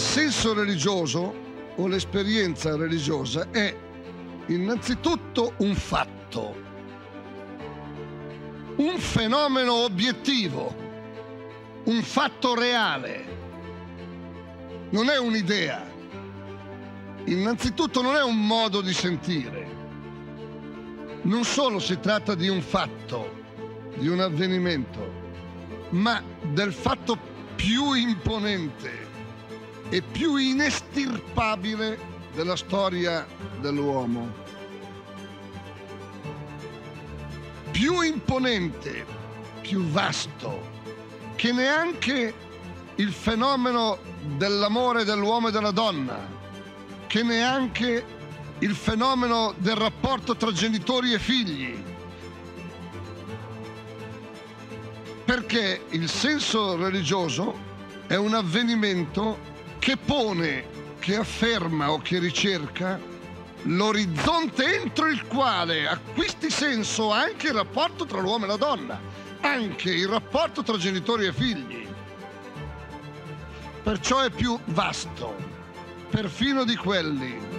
Il senso religioso o l'esperienza religiosa è innanzitutto un fatto, un fenomeno obiettivo, un fatto reale, non è un'idea. Innanzitutto non è un modo di sentire. Non solo si tratta di un fatto, di un avvenimento, ma del fatto più imponente e più inestirpabile della storia dell'uomo. Più imponente, più vasto, che neanche il fenomeno dell'amore dell'uomo e della donna, che neanche il fenomeno del rapporto tra genitori e figli. Perché il senso religioso è un avvenimento che pone, che afferma o che ricerca l'orizzonte entro il quale acquisti senso anche il rapporto tra l'uomo e la donna, anche il rapporto tra genitori e figli. Perciò è più vasto, perfino di quelli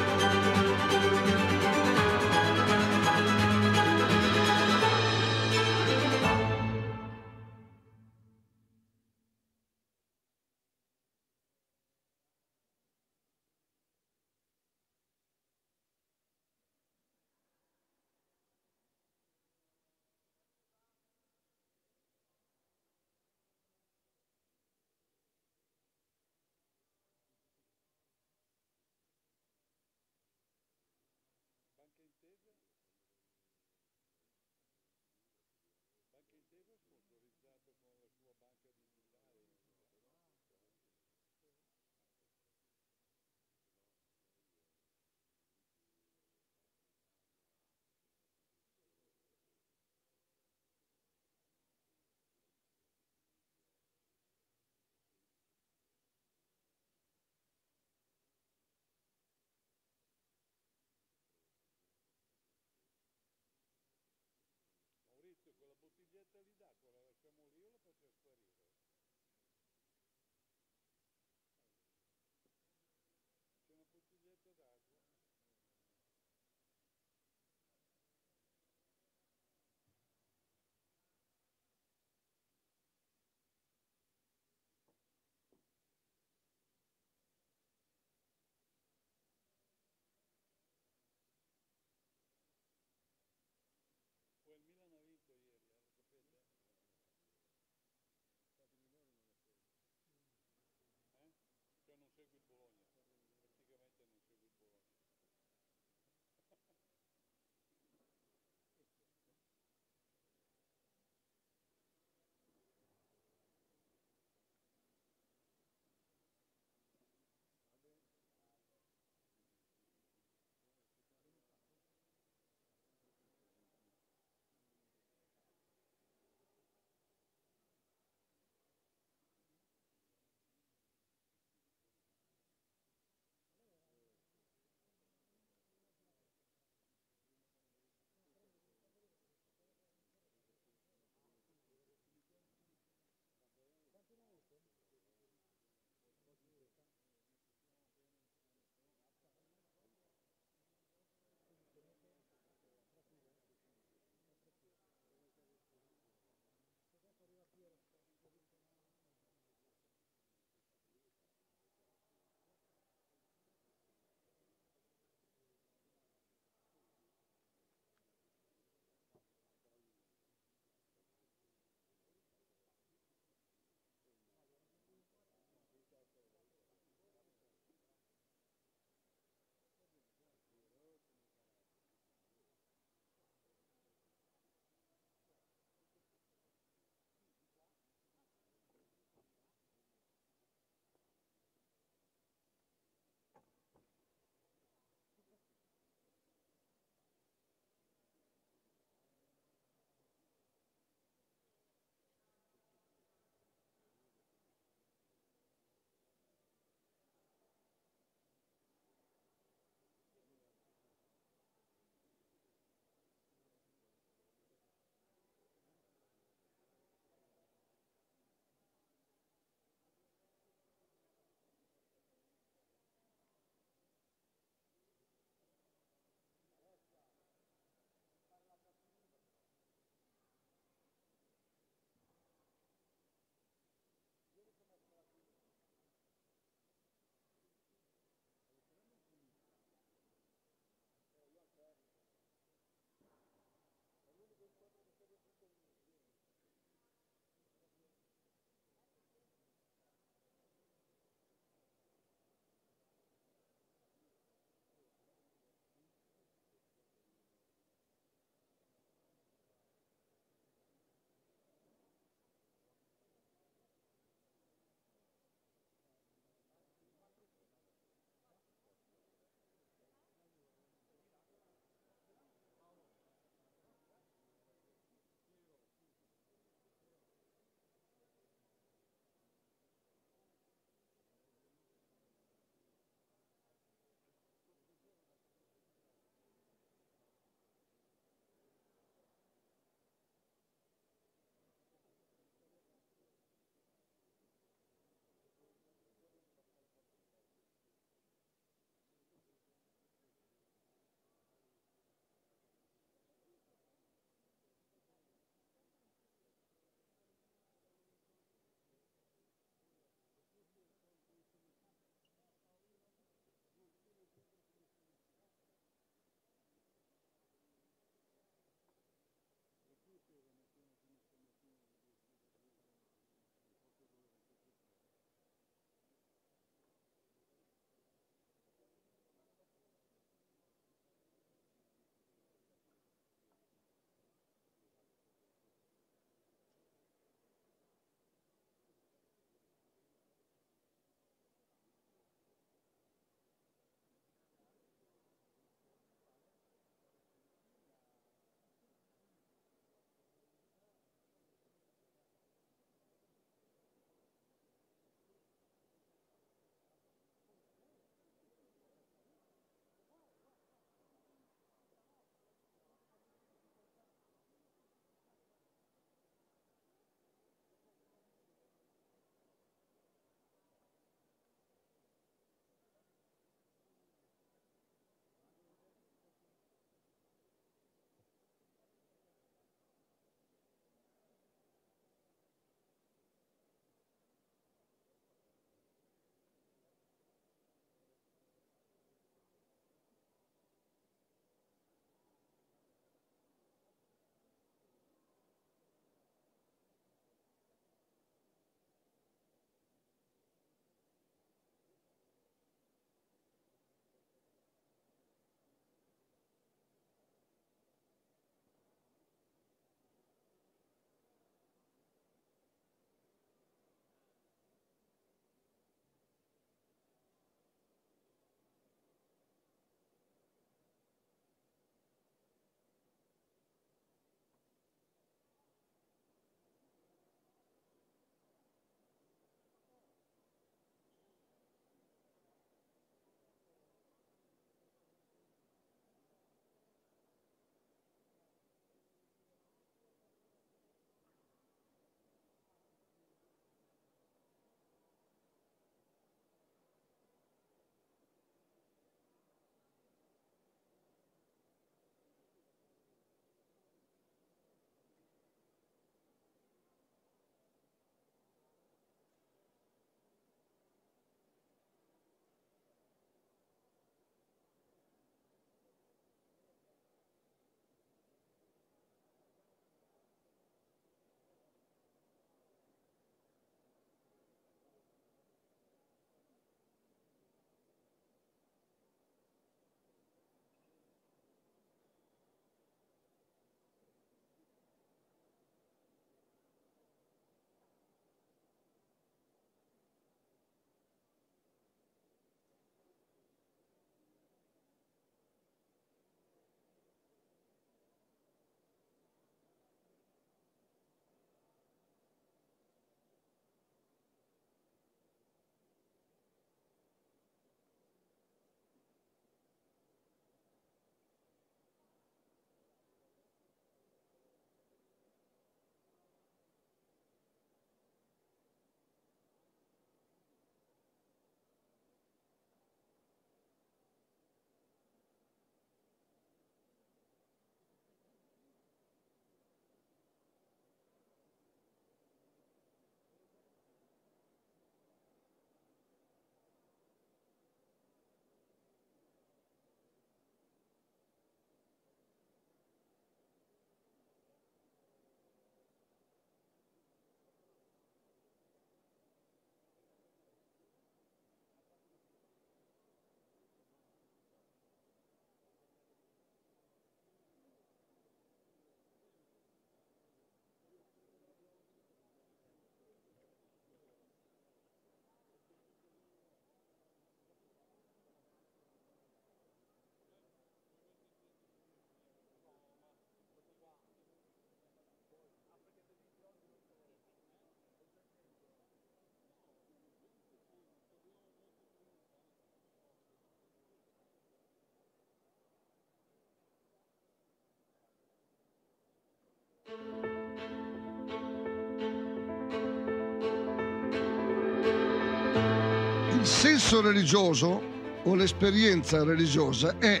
Il senso religioso o l'esperienza religiosa è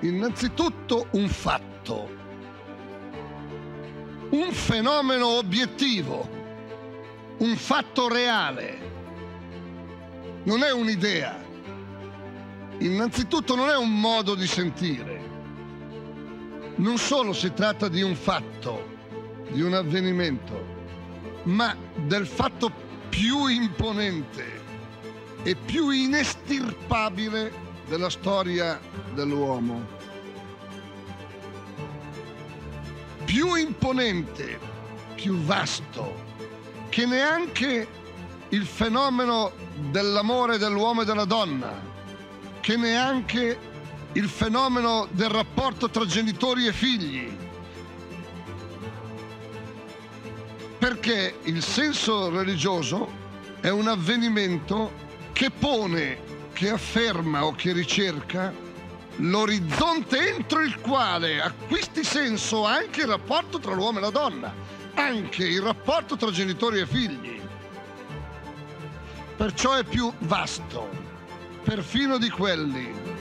innanzitutto un fatto, un fenomeno obiettivo, un fatto reale, non è un'idea. Innanzitutto non è un modo di sentire non solo si tratta di un fatto, di un avvenimento, ma del fatto più imponente e più inestirpabile della storia dell'uomo. Più imponente, più vasto, che neanche il fenomeno dell'amore dell'uomo e della donna, che neanche il fenomeno del rapporto tra genitori e figli, perché il senso religioso è un avvenimento che pone, che afferma o che ricerca l'orizzonte entro il quale acquisti senso anche il rapporto tra l'uomo e la donna, anche il rapporto tra genitori e figli. Perciò è più vasto, perfino di quelli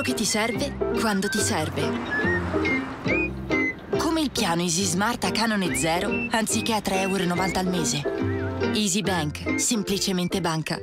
quello che ti serve quando ti serve. Come il piano Easy Smart a canone zero anziché a 3,90€ al mese. Easy Bank, semplicemente banca.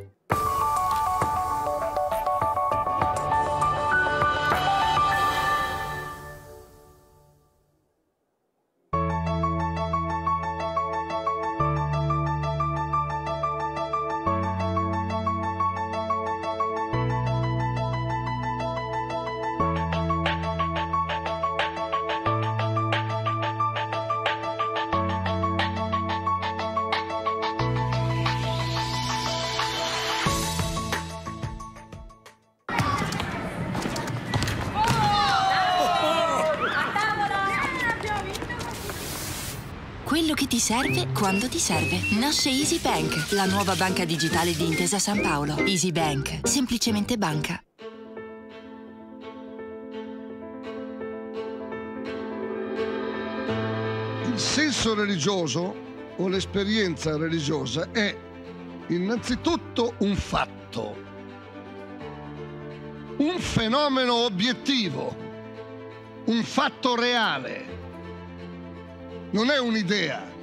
che ti serve quando ti serve. Nasce Easy Bank, la nuova banca digitale di Intesa San Paolo. Easy Bank, semplicemente banca. Il senso religioso o l'esperienza religiosa è innanzitutto un fatto, un fenomeno obiettivo, un fatto reale, non è un'idea.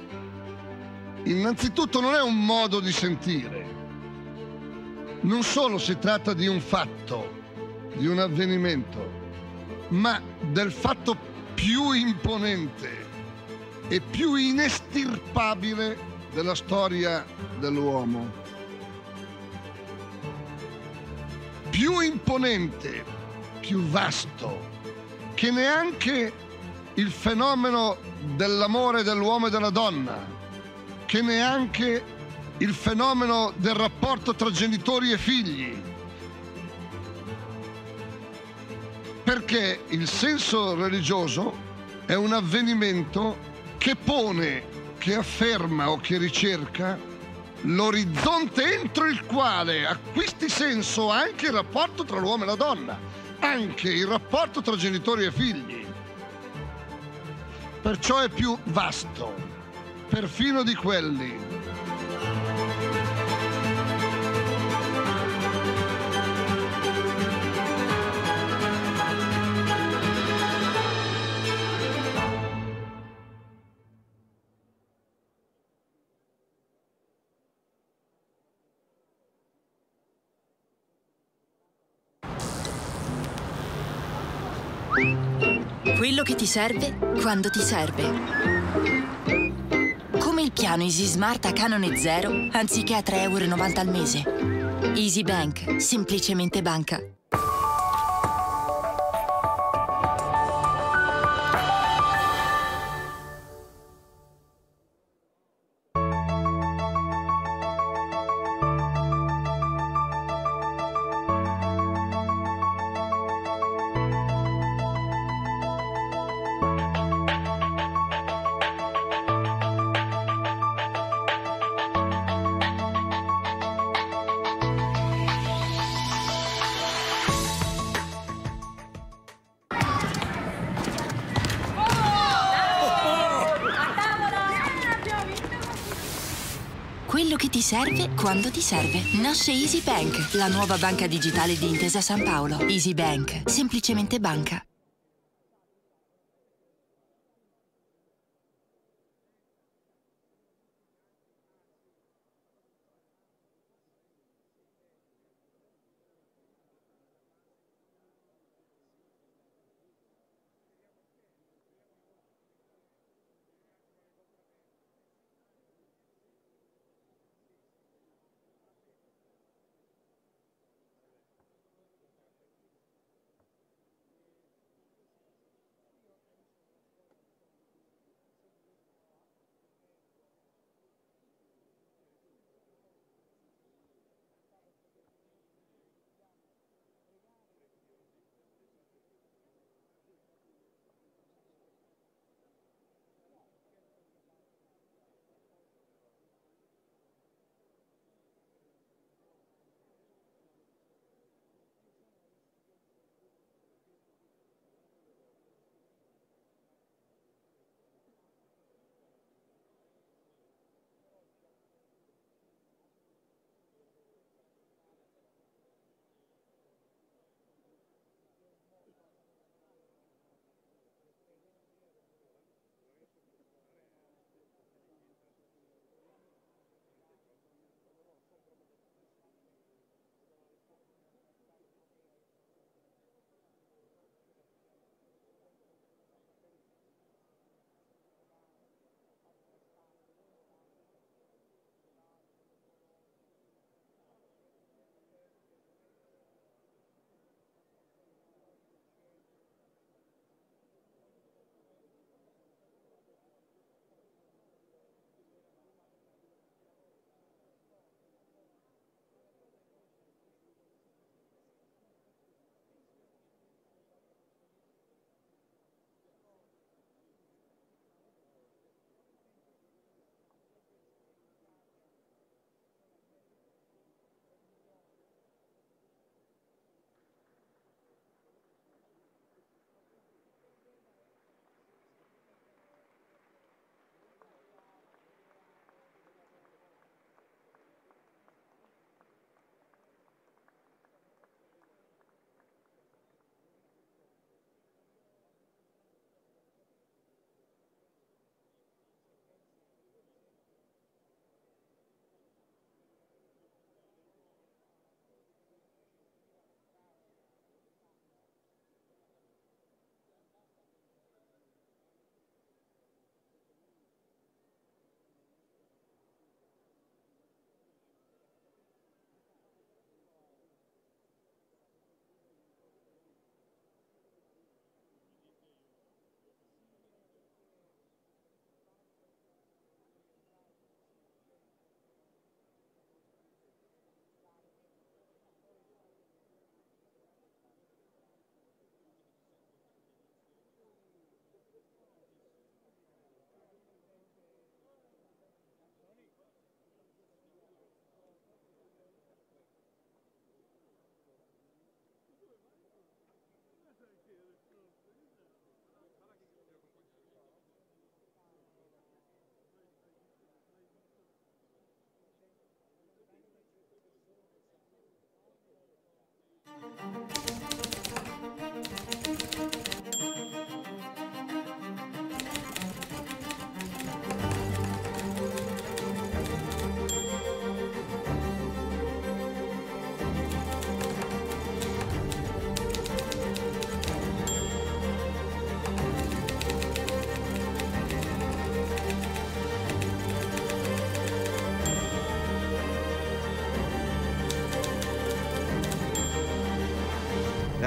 Innanzitutto non è un modo di sentire, non solo si tratta di un fatto, di un avvenimento, ma del fatto più imponente e più inestirpabile della storia dell'uomo. Più imponente, più vasto, che neanche il fenomeno dell'amore dell'uomo e della donna che neanche il fenomeno del rapporto tra genitori e figli. Perché il senso religioso è un avvenimento che pone, che afferma o che ricerca l'orizzonte entro il quale acquisti senso anche il rapporto tra l'uomo e la donna, anche il rapporto tra genitori e figli. Perciò è più vasto, perfino di quelli. Quello che ti serve quando ti serve. Orecchiano Easy Smart a canone zero anziché a 3,90 euro al mese. Easy Bank, semplicemente banca. serve quando ti serve. Nasce Easy Bank, la nuova banca digitale di Intesa San Paolo. Easy Bank, semplicemente banca.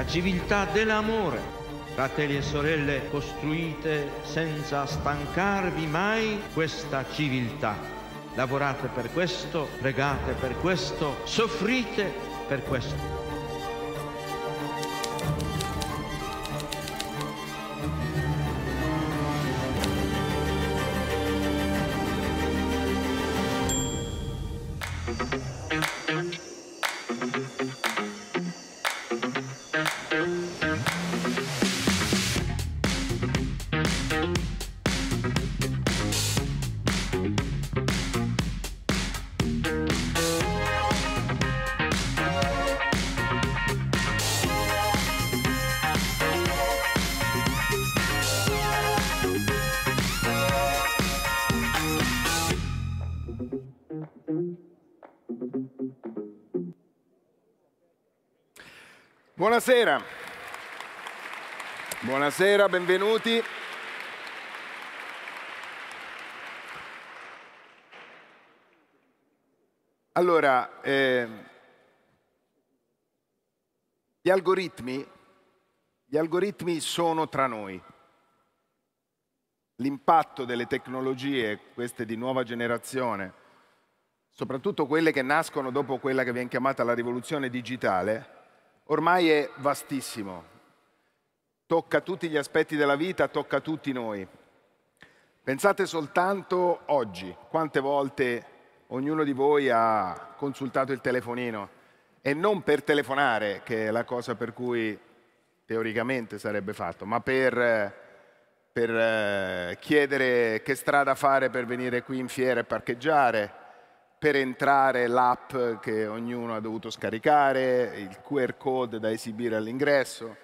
civiltà dell'amore. Fratelli e sorelle, costruite senza stancarvi mai questa civiltà. Lavorate per questo, pregate per questo, soffrite per questo. Buonasera. Buonasera, benvenuti. Allora, eh, gli, algoritmi, gli algoritmi sono tra noi. L'impatto delle tecnologie, queste di nuova generazione, soprattutto quelle che nascono dopo quella che viene chiamata la rivoluzione digitale, ormai è vastissimo, tocca tutti gli aspetti della vita, tocca tutti noi. Pensate soltanto oggi, quante volte ognuno di voi ha consultato il telefonino e non per telefonare, che è la cosa per cui teoricamente sarebbe fatto, ma per, per eh, chiedere che strada fare per venire qui in fiera e parcheggiare, per entrare l'app che ognuno ha dovuto scaricare, il QR code da esibire all'ingresso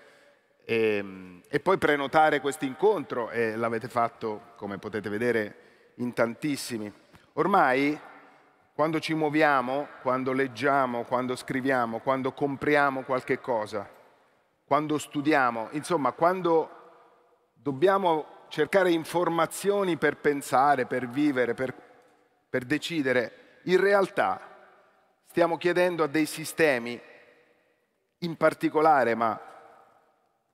e, ehm, e, poi prenotare questo incontro e l'avete fatto, come potete vedere, in tantissimi. Ormai quando ci muoviamo, quando leggiamo, quando scriviamo, quando compriamo qualche cosa, quando studiamo, insomma, quando dobbiamo cercare informazioni per pensare, per vivere, per, per decidere, in realtà stiamo chiedendo a dei sistemi, in particolare, ma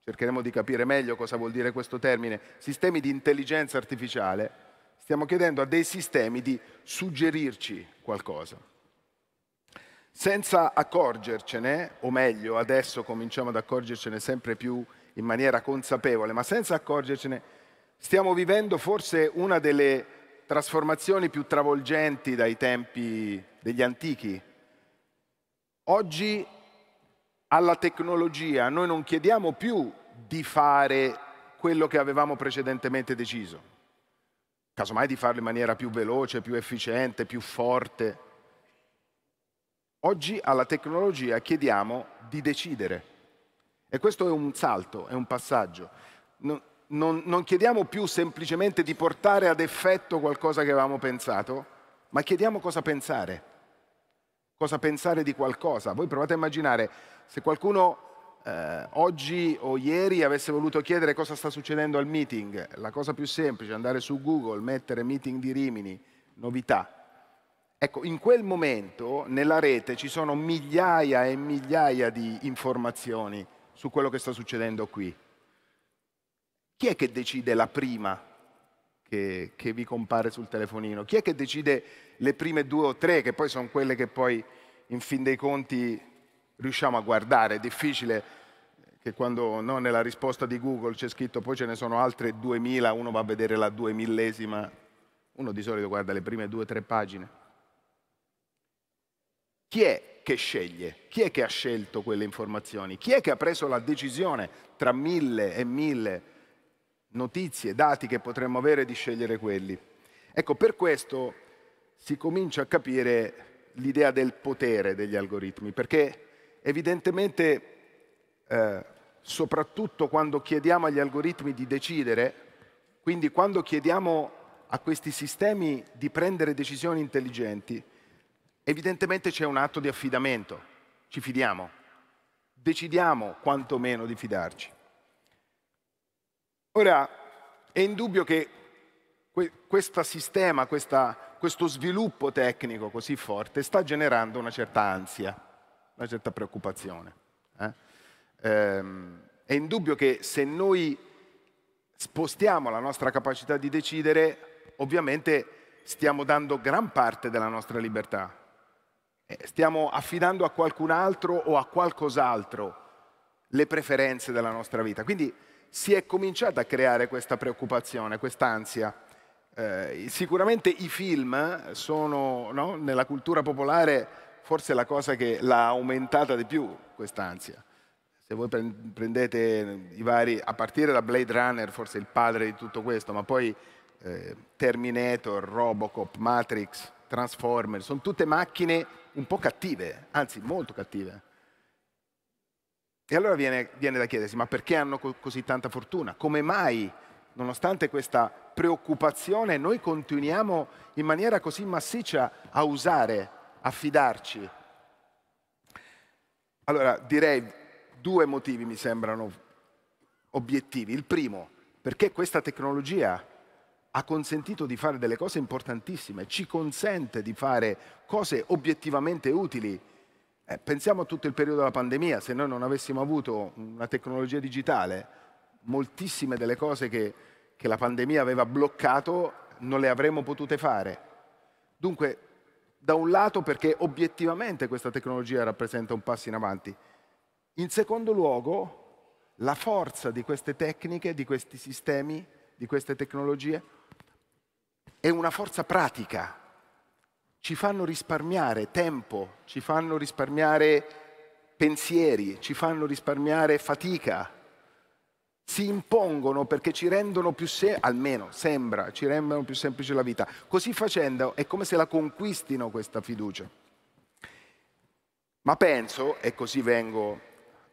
cercheremo di capire meglio cosa vuol dire questo termine, sistemi di intelligenza artificiale, stiamo chiedendo a dei sistemi di suggerirci qualcosa. Senza accorgercene, o meglio, adesso cominciamo ad accorgercene sempre più in maniera consapevole, ma senza accorgercene, stiamo vivendo forse una delle trasformazioni più travolgenti dai tempi degli antichi. Oggi alla tecnologia noi non chiediamo più di fare quello che avevamo precedentemente deciso, casomai di farlo in maniera più veloce, più efficiente, più forte. Oggi alla tecnologia chiediamo di decidere. E questo è un salto, è un passaggio. Non, non, non chiediamo più semplicemente di portare ad effetto qualcosa che avevamo pensato, ma chiediamo cosa pensare, cosa pensare di qualcosa. Voi provate a immaginare se qualcuno eh, oggi o ieri avesse voluto chiedere cosa sta succedendo al meeting, la cosa più semplice è andare su Google, mettere meeting di Rimini, novità. Ecco, in quel momento nella rete ci sono migliaia e migliaia di informazioni su quello che sta succedendo qui. Chi è che decide la prima che, che, vi compare sul telefonino? Chi è che decide le prime due o tre, che poi sono quelle che poi in fin dei conti riusciamo a guardare? È difficile che quando no, nella risposta di Google c'è scritto poi ce ne sono altre 2000, uno va a vedere la duemillesima, uno di solito guarda le prime due o tre pagine. Chi è che sceglie? Chi è che ha scelto quelle informazioni? Chi è che ha preso la decisione tra mille e mille? notizie, dati che potremmo avere di scegliere quelli. Ecco, per questo si comincia a capire l'idea del potere degli algoritmi, perché evidentemente, eh, soprattutto quando chiediamo agli algoritmi di decidere, quindi quando chiediamo a questi sistemi di prendere decisioni intelligenti, evidentemente c'è un atto di affidamento, ci fidiamo, decidiamo quantomeno di fidarci. Ora, è indubbio che questo sistema, questa, questo sviluppo tecnico così forte sta generando una certa ansia, una certa preoccupazione. Eh? Ehm, è indubbio che se noi spostiamo la nostra capacità di decidere, ovviamente stiamo dando gran parte della nostra libertà. Eh, stiamo affidando a qualcun altro o a qualcos'altro le preferenze della nostra vita. Quindi si è cominciata a creare questa preoccupazione, quest'ansia. Eh, sicuramente i film sono no, nella cultura popolare forse la cosa che l'ha aumentata di più quest'ansia. Se voi prendete i vari, a partire da Blade Runner, forse il padre di tutto questo, ma poi eh, Terminator, Robocop, Matrix, Transformer, sono tutte macchine un po' cattive, anzi molto cattive e allora viene, viene da chiedersi, ma perché hanno co così tanta fortuna? Come mai, nonostante questa preoccupazione, noi continuiamo in maniera così massiccia a usare, a fidarci? Allora, direi due motivi mi sembrano obiettivi. Il primo, perché questa tecnologia ha consentito di fare delle cose importantissime, ci consente di fare cose obiettivamente utili eh, pensiamo a tutto il periodo della pandemia, se noi non avessimo avuto una tecnologia digitale, moltissime delle cose che, che la pandemia aveva bloccato non le avremmo potute fare. Dunque, da un lato perché obiettivamente questa tecnologia rappresenta un passo in avanti, in secondo luogo la forza di queste tecniche, di questi sistemi, di queste tecnologie è una forza pratica ci fanno risparmiare tempo, ci fanno risparmiare pensieri, ci fanno risparmiare fatica, si impongono perché ci rendono più semplice, almeno sembra, ci rendono più semplice la vita. Così facendo è come se la conquistino questa fiducia. Ma penso, e così vengo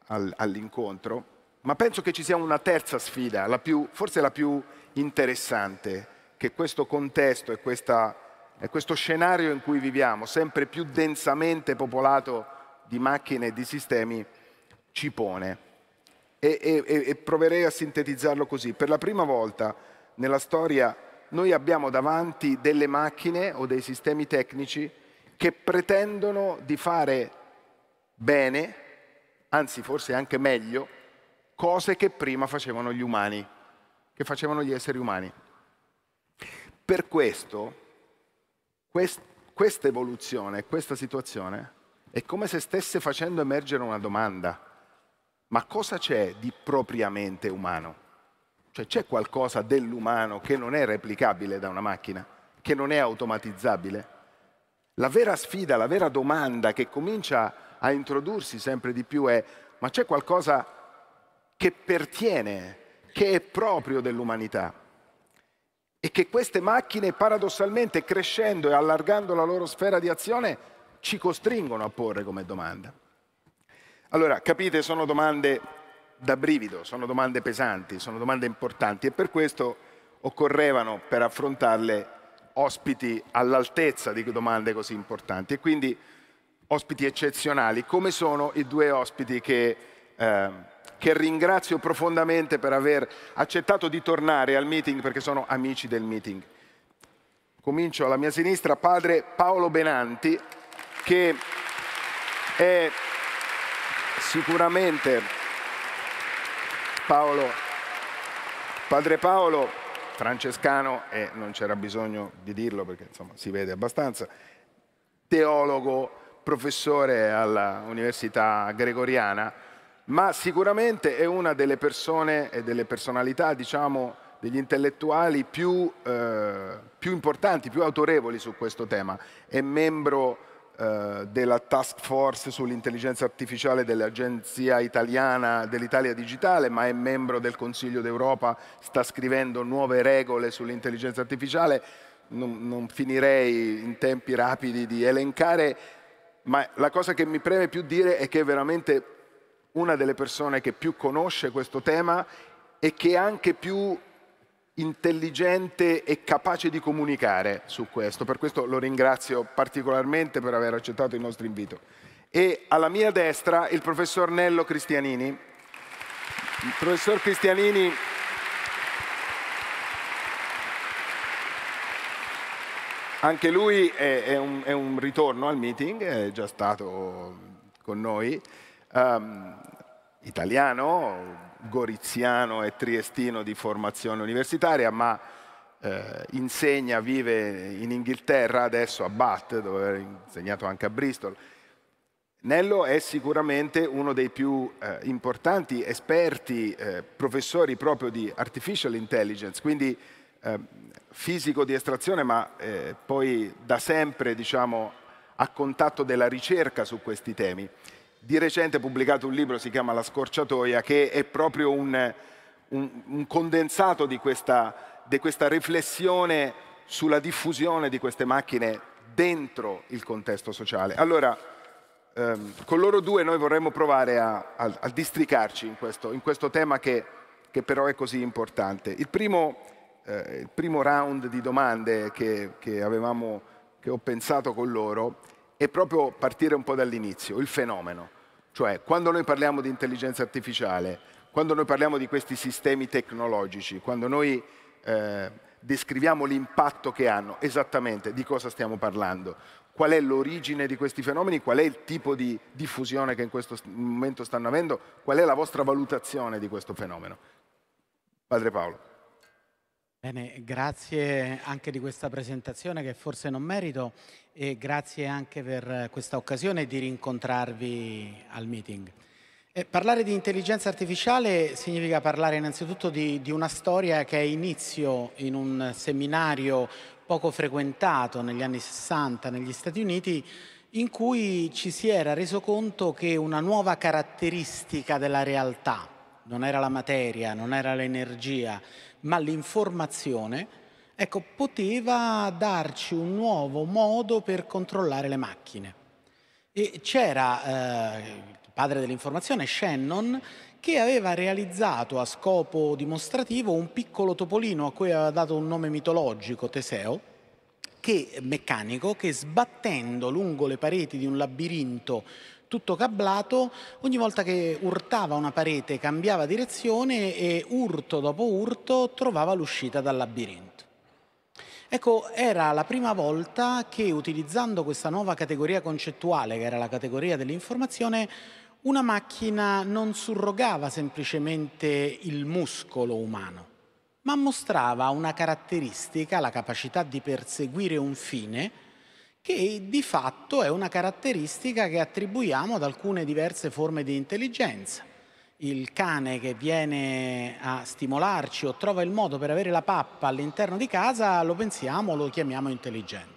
al, all'incontro, ma penso che ci sia una terza sfida, la più, forse la più interessante, che questo contesto e questa è questo scenario in cui viviamo, sempre più densamente popolato di macchine e di sistemi, ci pone. E, e, e proverei a sintetizzarlo così. Per la prima volta nella storia noi abbiamo davanti delle macchine o dei sistemi tecnici che pretendono di fare bene, anzi forse anche meglio, cose che prima facevano gli umani, che facevano gli esseri umani. Per questo quest, questa evoluzione, questa situazione, è come se stesse facendo emergere una domanda. Ma cosa c'è di propriamente umano? Cioè c'è qualcosa dell'umano che non è replicabile da una macchina, che non è automatizzabile? La vera sfida, la vera domanda che comincia a introdursi sempre di più è ma c'è qualcosa che pertiene, che è proprio dell'umanità? e che queste macchine paradossalmente crescendo e allargando la loro sfera di azione ci costringono a porre come domanda. Allora, capite, sono domande da brivido, sono domande pesanti, sono domande importanti e per questo occorrevano per affrontarle ospiti all'altezza di domande così importanti e quindi ospiti eccezionali, come sono i due ospiti che eh, che ringrazio profondamente per aver accettato di tornare al meeting perché sono amici del meeting. Comincio alla mia sinistra, padre Paolo Benanti, che è sicuramente Paolo, padre Paolo, francescano e non c'era bisogno di dirlo perché insomma, si vede abbastanza, teologo, professore all'Università Gregoriana, ma sicuramente è una delle persone e delle personalità, diciamo, degli intellettuali più, eh, più, importanti, più autorevoli su questo tema. È membro eh, della task force sull'intelligenza artificiale dell'Agenzia Italiana dell'Italia Digitale, ma è membro del Consiglio d'Europa, sta scrivendo nuove regole sull'intelligenza artificiale. Non, non finirei in tempi rapidi di elencare, ma la cosa che mi preme più dire è che è veramente una delle persone che più conosce questo tema e che è anche più intelligente e capace di comunicare su questo. Per questo lo ringrazio particolarmente per aver accettato il nostro invito. E alla mia destra il professor Nello Cristianini. Il professor Cristianini Anche lui è, è, un, è un ritorno al meeting, è già stato con noi um, italiano, goriziano e triestino di formazione universitaria, ma eh, insegna, vive in Inghilterra adesso a Bath, dove ha insegnato anche a Bristol. Nello è sicuramente uno dei più eh, importanti esperti, eh, professori proprio di artificial intelligence, quindi ehm, fisico di estrazione, ma eh, poi da sempre diciamo, a contatto della ricerca su questi temi. Di recente ha pubblicato un libro, si chiama La scorciatoia, che è proprio un, un, un condensato di questa, di questa riflessione sulla diffusione di queste macchine dentro il contesto sociale. Allora, ehm, con loro due noi vorremmo provare a, a, a districarci in questo, in questo tema che, che, però è così importante. Il primo, eh, il primo round di domande che, che, avevamo, che ho pensato con loro è proprio partire un po' dall'inizio, il fenomeno. Cioè, quando noi parliamo di intelligenza artificiale, quando noi parliamo di questi sistemi tecnologici, quando noi eh, descriviamo l'impatto che hanno, esattamente di cosa stiamo parlando, qual è l'origine di questi fenomeni, qual è il tipo di diffusione che in questo momento stanno avendo, qual è la vostra valutazione di questo fenomeno. Padre Paolo. Bene, grazie anche di questa presentazione che forse non merito e grazie anche per questa occasione di rincontrarvi al meeting. Eh, parlare di intelligenza artificiale significa parlare innanzitutto di, di una storia che è inizio in un seminario poco frequentato negli anni 60 negli Stati Uniti in cui ci si era reso conto che una nuova caratteristica della realtà, non era la materia, non era l'energia, ma l'informazione, ecco, poteva darci un nuovo modo per controllare le macchine. E c'era eh, il padre dell'informazione, Shannon, che aveva realizzato a scopo dimostrativo un piccolo topolino a cui aveva dato un nome mitologico, Teseo, che, meccanico che sbattendo lungo le pareti di un labirinto tutto cablato, ogni volta che urtava una parete cambiava direzione e urto dopo urto trovava l'uscita dal labirinto. Ecco, era la prima volta che utilizzando questa nuova categoria concettuale, che era la categoria dell'informazione, una macchina non surrogava semplicemente il muscolo umano, ma mostrava una caratteristica, la capacità di perseguire un fine, che di fatto è una caratteristica che attribuiamo ad alcune diverse forme di intelligenza. Il cane che viene a stimolarci o trova il modo per avere la pappa all'interno di casa lo pensiamo, lo chiamiamo intelligente.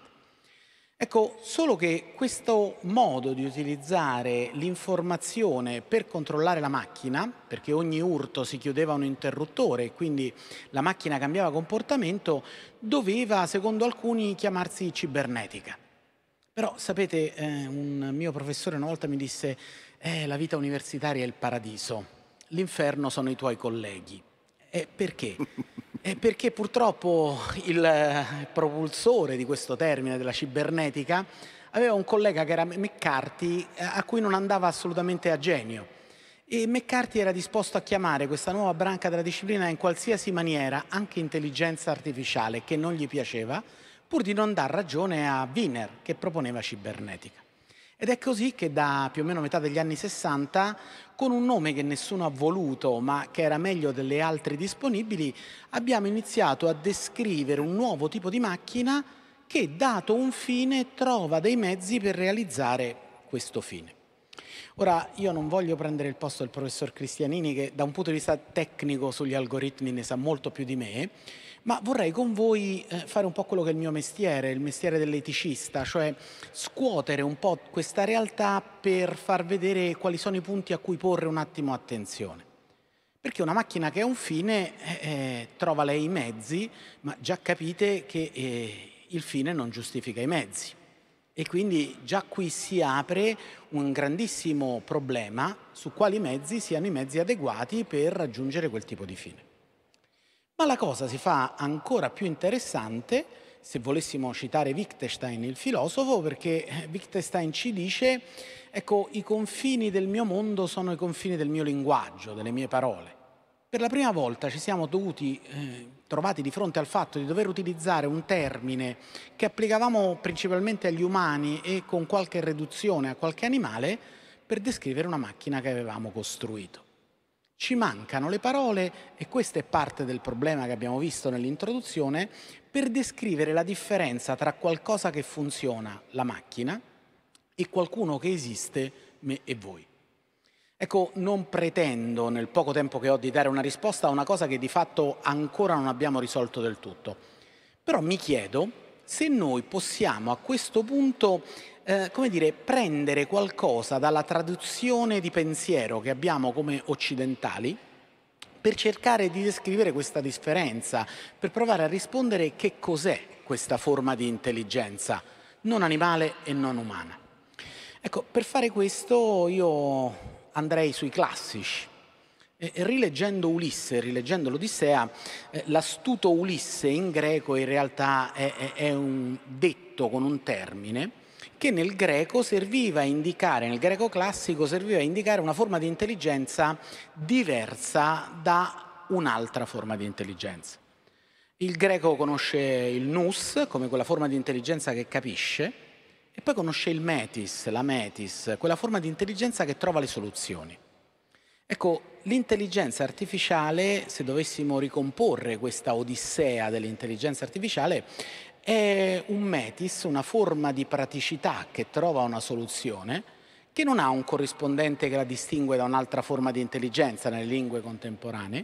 Ecco, solo che questo modo di utilizzare l'informazione per controllare la macchina, perché ogni urto si chiudeva un interruttore e quindi la macchina cambiava comportamento, doveva, secondo alcuni, chiamarsi cibernetica però sapete, eh, un mio professore una volta mi disse, eh, la vita universitaria è il paradiso, l'inferno sono i tuoi colleghi. Eh, perché? perché purtroppo il propulsore di questo termine della cibernetica aveva un collega che era McCarthy eh, a cui non andava assolutamente a genio. E McCarthy era disposto a chiamare questa nuova branca della disciplina in qualsiasi maniera, anche intelligenza artificiale, che non gli piaceva, pur di non dar ragione a Wiener che proponeva cibernetica. Ed è così che da più o meno metà degli anni 60, con un nome che nessuno ha voluto ma che era meglio delle altre disponibili, abbiamo iniziato a descrivere un nuovo tipo di macchina che, dato un fine, trova dei mezzi per realizzare questo fine. Ora, io non voglio prendere il posto del professor Cristianini che da un punto di vista tecnico sugli algoritmi ne sa molto più di me, ma vorrei con voi eh, fare un po' quello che è il mio mestiere, il mestiere dell'eticista, cioè scuotere un po' questa realtà per far vedere quali sono i punti a cui porre un attimo attenzione. Perché una macchina che ha un fine eh, eh, trova lei i mezzi, ma già capite che eh, il fine non giustifica i mezzi. E quindi già qui si apre un grandissimo problema su quali mezzi siano i mezzi adeguati per raggiungere quel tipo di fine. Ma la cosa si fa ancora più interessante se volessimo citare Wittgenstein, il filosofo, perché eh, Wittgenstein ci dice, ecco, i confini del mio mondo sono i confini del mio linguaggio, delle mie parole. Per la prima volta ci siamo dovuti, eh, trovati di fronte al fatto di dover utilizzare un termine che applicavamo principalmente agli umani e con qualche riduzione a qualche animale per descrivere una macchina che avevamo costruito. Ci mancano le parole, e questo è parte del problema che abbiamo visto nell'introduzione, per descrivere la differenza tra qualcosa che funziona, la macchina, e qualcuno che esiste, me e voi. Ecco, non pretendo nel poco tempo che ho di dare una risposta a una cosa che di fatto ancora non abbiamo risolto del tutto. Però mi chiedo se noi possiamo a questo punto eh, come dire, prendere qualcosa dalla traduzione di pensiero che abbiamo come occidentali per cercare di descrivere questa differenza, per provare a rispondere che cos'è questa forma di intelligenza non animale e non umana. Ecco, per fare questo io andrei sui classici. E, rileggendo Ulisse, rileggendo l'Odissea, eh, l'astuto Ulisse in greco in realtà è, è, è un detto con un termine che nel greco serviva a indicare, nel greco classico serviva a indicare una forma di intelligenza diversa da un'altra forma di intelligenza. Il greco conosce il nous come quella forma di intelligenza che capisce e poi conosce il metis, la metis, quella forma di intelligenza che trova le soluzioni. Ecco, l'intelligenza artificiale, se dovessimo ricomporre questa odissea dell'intelligenza artificiale, è un metis, una forma di praticità che trova una soluzione che non ha un corrispondente che la distingue da un'altra forma di intelligenza nelle lingue contemporanee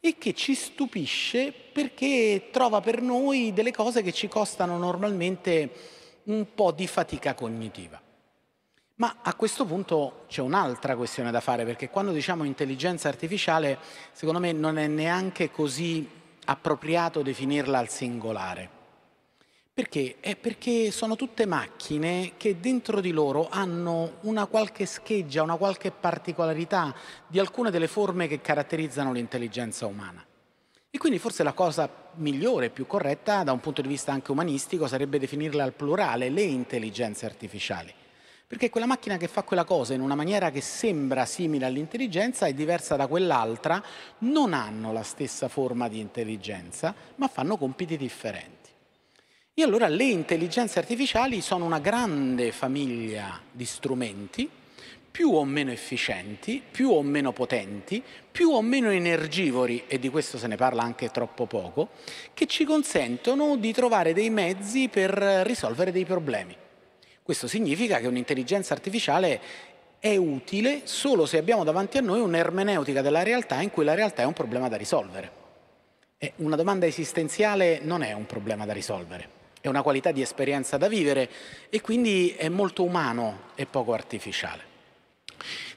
e che ci stupisce perché trova per noi delle cose che ci costano normalmente un po' di fatica cognitiva. Ma a questo punto c'è un'altra questione da fare, perché quando diciamo intelligenza artificiale, secondo me non è neanche così appropriato definirla al singolare perché? È perché sono tutte macchine che dentro di loro hanno una qualche scheggia, una qualche particolarità di alcune delle forme che caratterizzano l'intelligenza umana. E quindi forse la cosa migliore, più corretta da un punto di vista anche umanistico, sarebbe definirle al plurale le intelligenze artificiali. Perché quella macchina che fa quella cosa in una maniera che sembra simile all'intelligenza e diversa da quell'altra, non hanno la stessa forma di intelligenza, ma fanno compiti differenti. E allora le intelligenze artificiali sono una grande famiglia di strumenti più o meno efficienti, più o meno potenti, più o meno energivori, e di questo se ne parla anche troppo poco, che ci consentono di trovare dei mezzi per risolvere dei problemi. Questo significa che un'intelligenza artificiale è utile solo se abbiamo davanti a noi un'ermeneutica della realtà in cui la realtà è un problema da risolvere. una domanda esistenziale non è un problema da risolvere è una qualità di esperienza da vivere e quindi è molto umano e poco artificiale.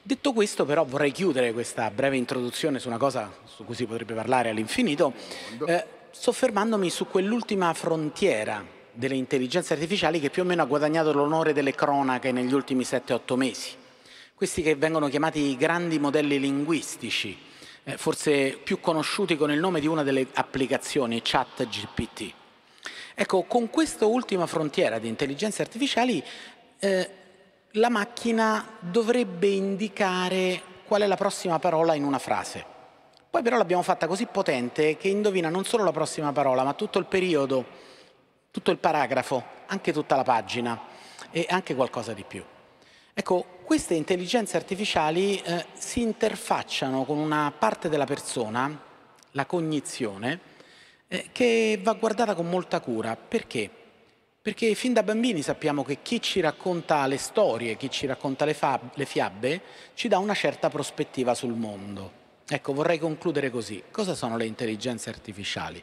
Detto questo però vorrei chiudere questa breve introduzione su una cosa su cui si potrebbe parlare all'infinito, eh, soffermandomi su quell'ultima frontiera delle intelligenze artificiali che più o meno ha guadagnato l'onore delle cronache negli ultimi 7-8 mesi. Questi che vengono chiamati i grandi modelli linguistici, eh, forse più conosciuti con il nome di una delle applicazioni, ChatGPT. Ecco, con questa ultima frontiera di intelligenze artificiali eh, la macchina dovrebbe indicare qual è la prossima parola in una frase. Poi però l'abbiamo fatta così potente che indovina non solo la prossima parola, ma tutto il periodo, tutto il paragrafo, anche tutta la pagina e anche qualcosa di più. Ecco, queste intelligenze artificiali eh, si interfacciano con una parte della persona, la cognizione, eh, che va guardata con molta cura. Perché? Perché fin da bambini sappiamo che chi ci racconta le storie, chi ci racconta le, le fiabe, ci dà una certa prospettiva sul mondo. Ecco, vorrei concludere così. Cosa sono le intelligenze artificiali?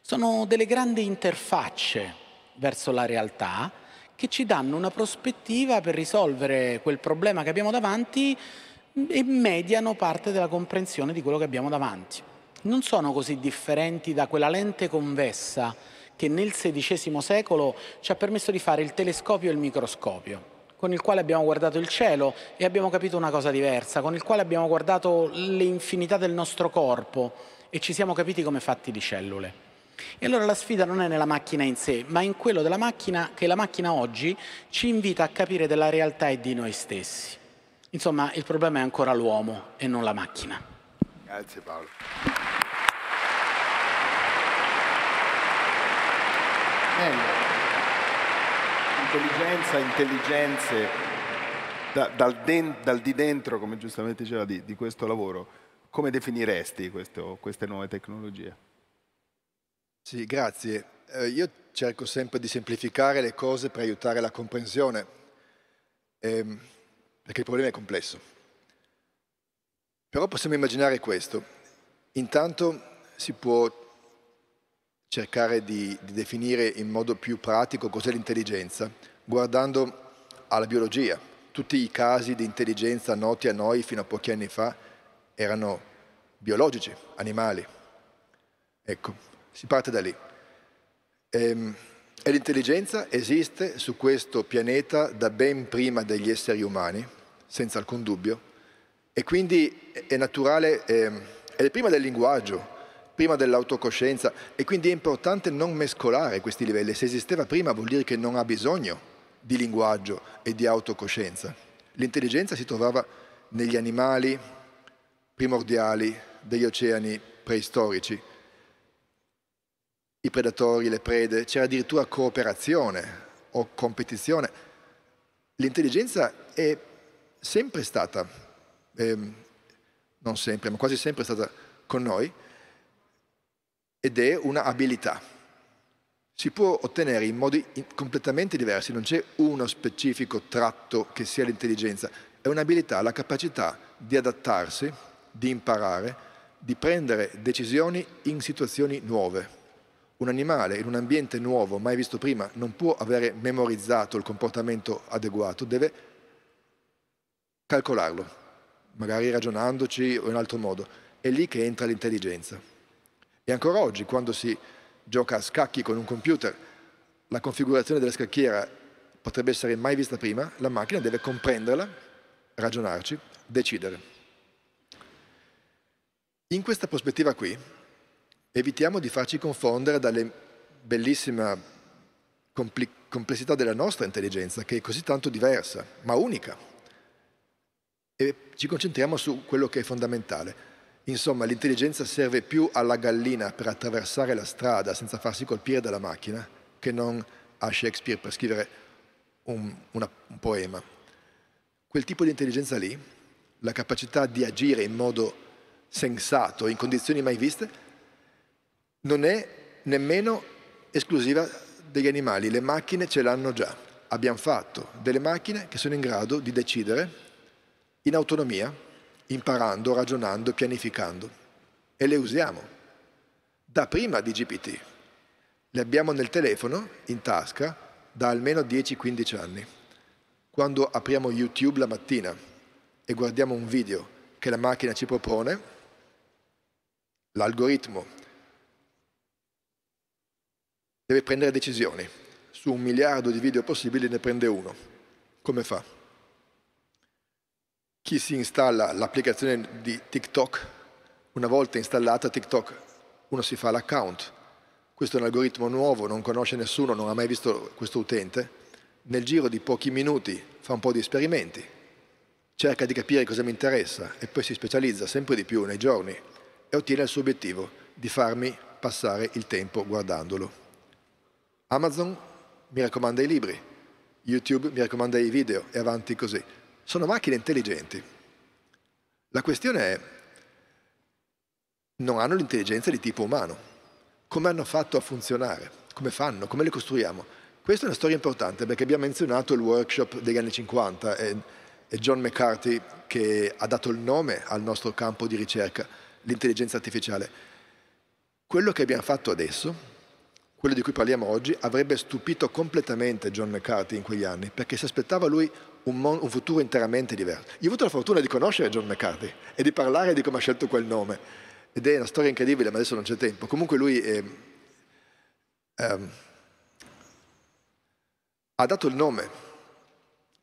Sono delle grandi interfacce verso la realtà che ci danno una prospettiva per risolvere quel problema che abbiamo davanti e mediano parte della comprensione di quello che abbiamo davanti non sono così differenti da quella lente convessa che nel XVI secolo ci ha permesso di fare il telescopio e il microscopio con il quale abbiamo guardato il cielo e abbiamo capito una cosa diversa, con il quale abbiamo guardato le infinità del nostro corpo e ci siamo capiti come fatti di cellule. E allora la sfida non è nella macchina in sé, ma in quello della macchina che la macchina oggi ci invita a capire della realtà e di noi stessi. Insomma, il problema è ancora l'uomo e non la macchina. Grazie Paolo. Bene. Intelligenza, intelligenze da, dal, den, dal, di dentro, come giustamente diceva, di, di questo lavoro. Come definiresti questo, queste nuove tecnologie? Sì, grazie. Eh, io cerco sempre di semplificare le cose per aiutare la comprensione, ehm, perché il problema è complesso. Però possiamo immaginare questo. Intanto si può cercare di, di definire in modo più pratico cos'è l'intelligenza, guardando alla biologia. Tutti i casi di intelligenza noti a noi fino a pochi anni fa erano biologici, animali. Ecco, si parte da lì. Ehm, e l'intelligenza esiste su questo pianeta da ben prima degli esseri umani, senza alcun dubbio, e quindi è naturale, ehm, è prima del linguaggio, prima dell'autocoscienza, e quindi è importante non mescolare questi livelli. Se esisteva prima vuol dire che non ha bisogno di linguaggio e di autocoscienza. L'intelligenza si trovava negli animali primordiali degli oceani preistorici, i predatori, le prede, c'era addirittura cooperazione o competizione. L'intelligenza è sempre stata eh, non sempre, ma quasi sempre è stata con noi, ed è un'abilità. Si può ottenere in modi completamente diversi, non c'è uno specifico tratto che sia l'intelligenza, è un'abilità, la capacità di adattarsi, di imparare, di prendere decisioni in situazioni nuove. Un animale in un ambiente nuovo, mai visto prima, non può avere memorizzato il comportamento adeguato, deve calcolarlo, magari ragionandoci o in altro modo. È lì che entra l'intelligenza. E ancora oggi, quando si gioca a scacchi con un computer, la configurazione della scacchiera potrebbe essere mai vista prima, la macchina deve comprenderla, ragionarci, decidere. In questa prospettiva qui, evitiamo di farci confondere dalla bellissima complessità della nostra intelligenza, che è così tanto diversa, ma unica e ci concentriamo su quello che è fondamentale. Insomma, l'intelligenza serve più alla gallina per attraversare la strada senza farsi colpire dalla macchina che non a Shakespeare per scrivere un, una, un poema. Quel tipo di intelligenza lì, la capacità di agire in modo sensato, in condizioni mai viste, non è nemmeno esclusiva degli animali. Le macchine ce l'hanno già. Abbiamo fatto delle macchine che sono in grado di decidere in autonomia, imparando, ragionando, pianificando. E le usiamo. Da prima di GPT. Le abbiamo nel telefono, in tasca, da almeno 10-15 anni. Quando apriamo YouTube la mattina e guardiamo un video che la macchina ci propone, l'algoritmo deve prendere decisioni. Su un miliardo di video possibili ne prende uno. Come fa? chi si installa l'applicazione di TikTok, una volta installata TikTok uno si fa l'account. Questo è un algoritmo nuovo, non conosce nessuno, non ha mai visto questo utente. Nel giro di pochi minuti fa un po' di esperimenti, cerca di capire cosa mi interessa e poi si specializza sempre di più nei giorni e ottiene il suo obiettivo di farmi passare il tempo guardandolo. Amazon mi raccomanda i libri, YouTube mi raccomanda i video e avanti così sono macchine intelligenti. La questione è, non hanno l'intelligenza di tipo umano. Come hanno fatto a funzionare? Come fanno? Come le costruiamo? Questa è una storia importante perché abbiamo menzionato il workshop degli anni 50 e, e John McCarthy che ha dato il nome al nostro campo di ricerca, l'intelligenza artificiale. Quello che abbiamo fatto adesso, quello di cui parliamo oggi, avrebbe stupito completamente John McCarthy in quegli anni perché si aspettava lui un, mon- un futuro interamente diverso. Io ho avuto la fortuna di conoscere John McCarthy e di parlare di come ha scelto quel nome. Ed è una storia incredibile, ma adesso non c'è tempo. Comunque lui è, eh, um, ehm, ha dato il nome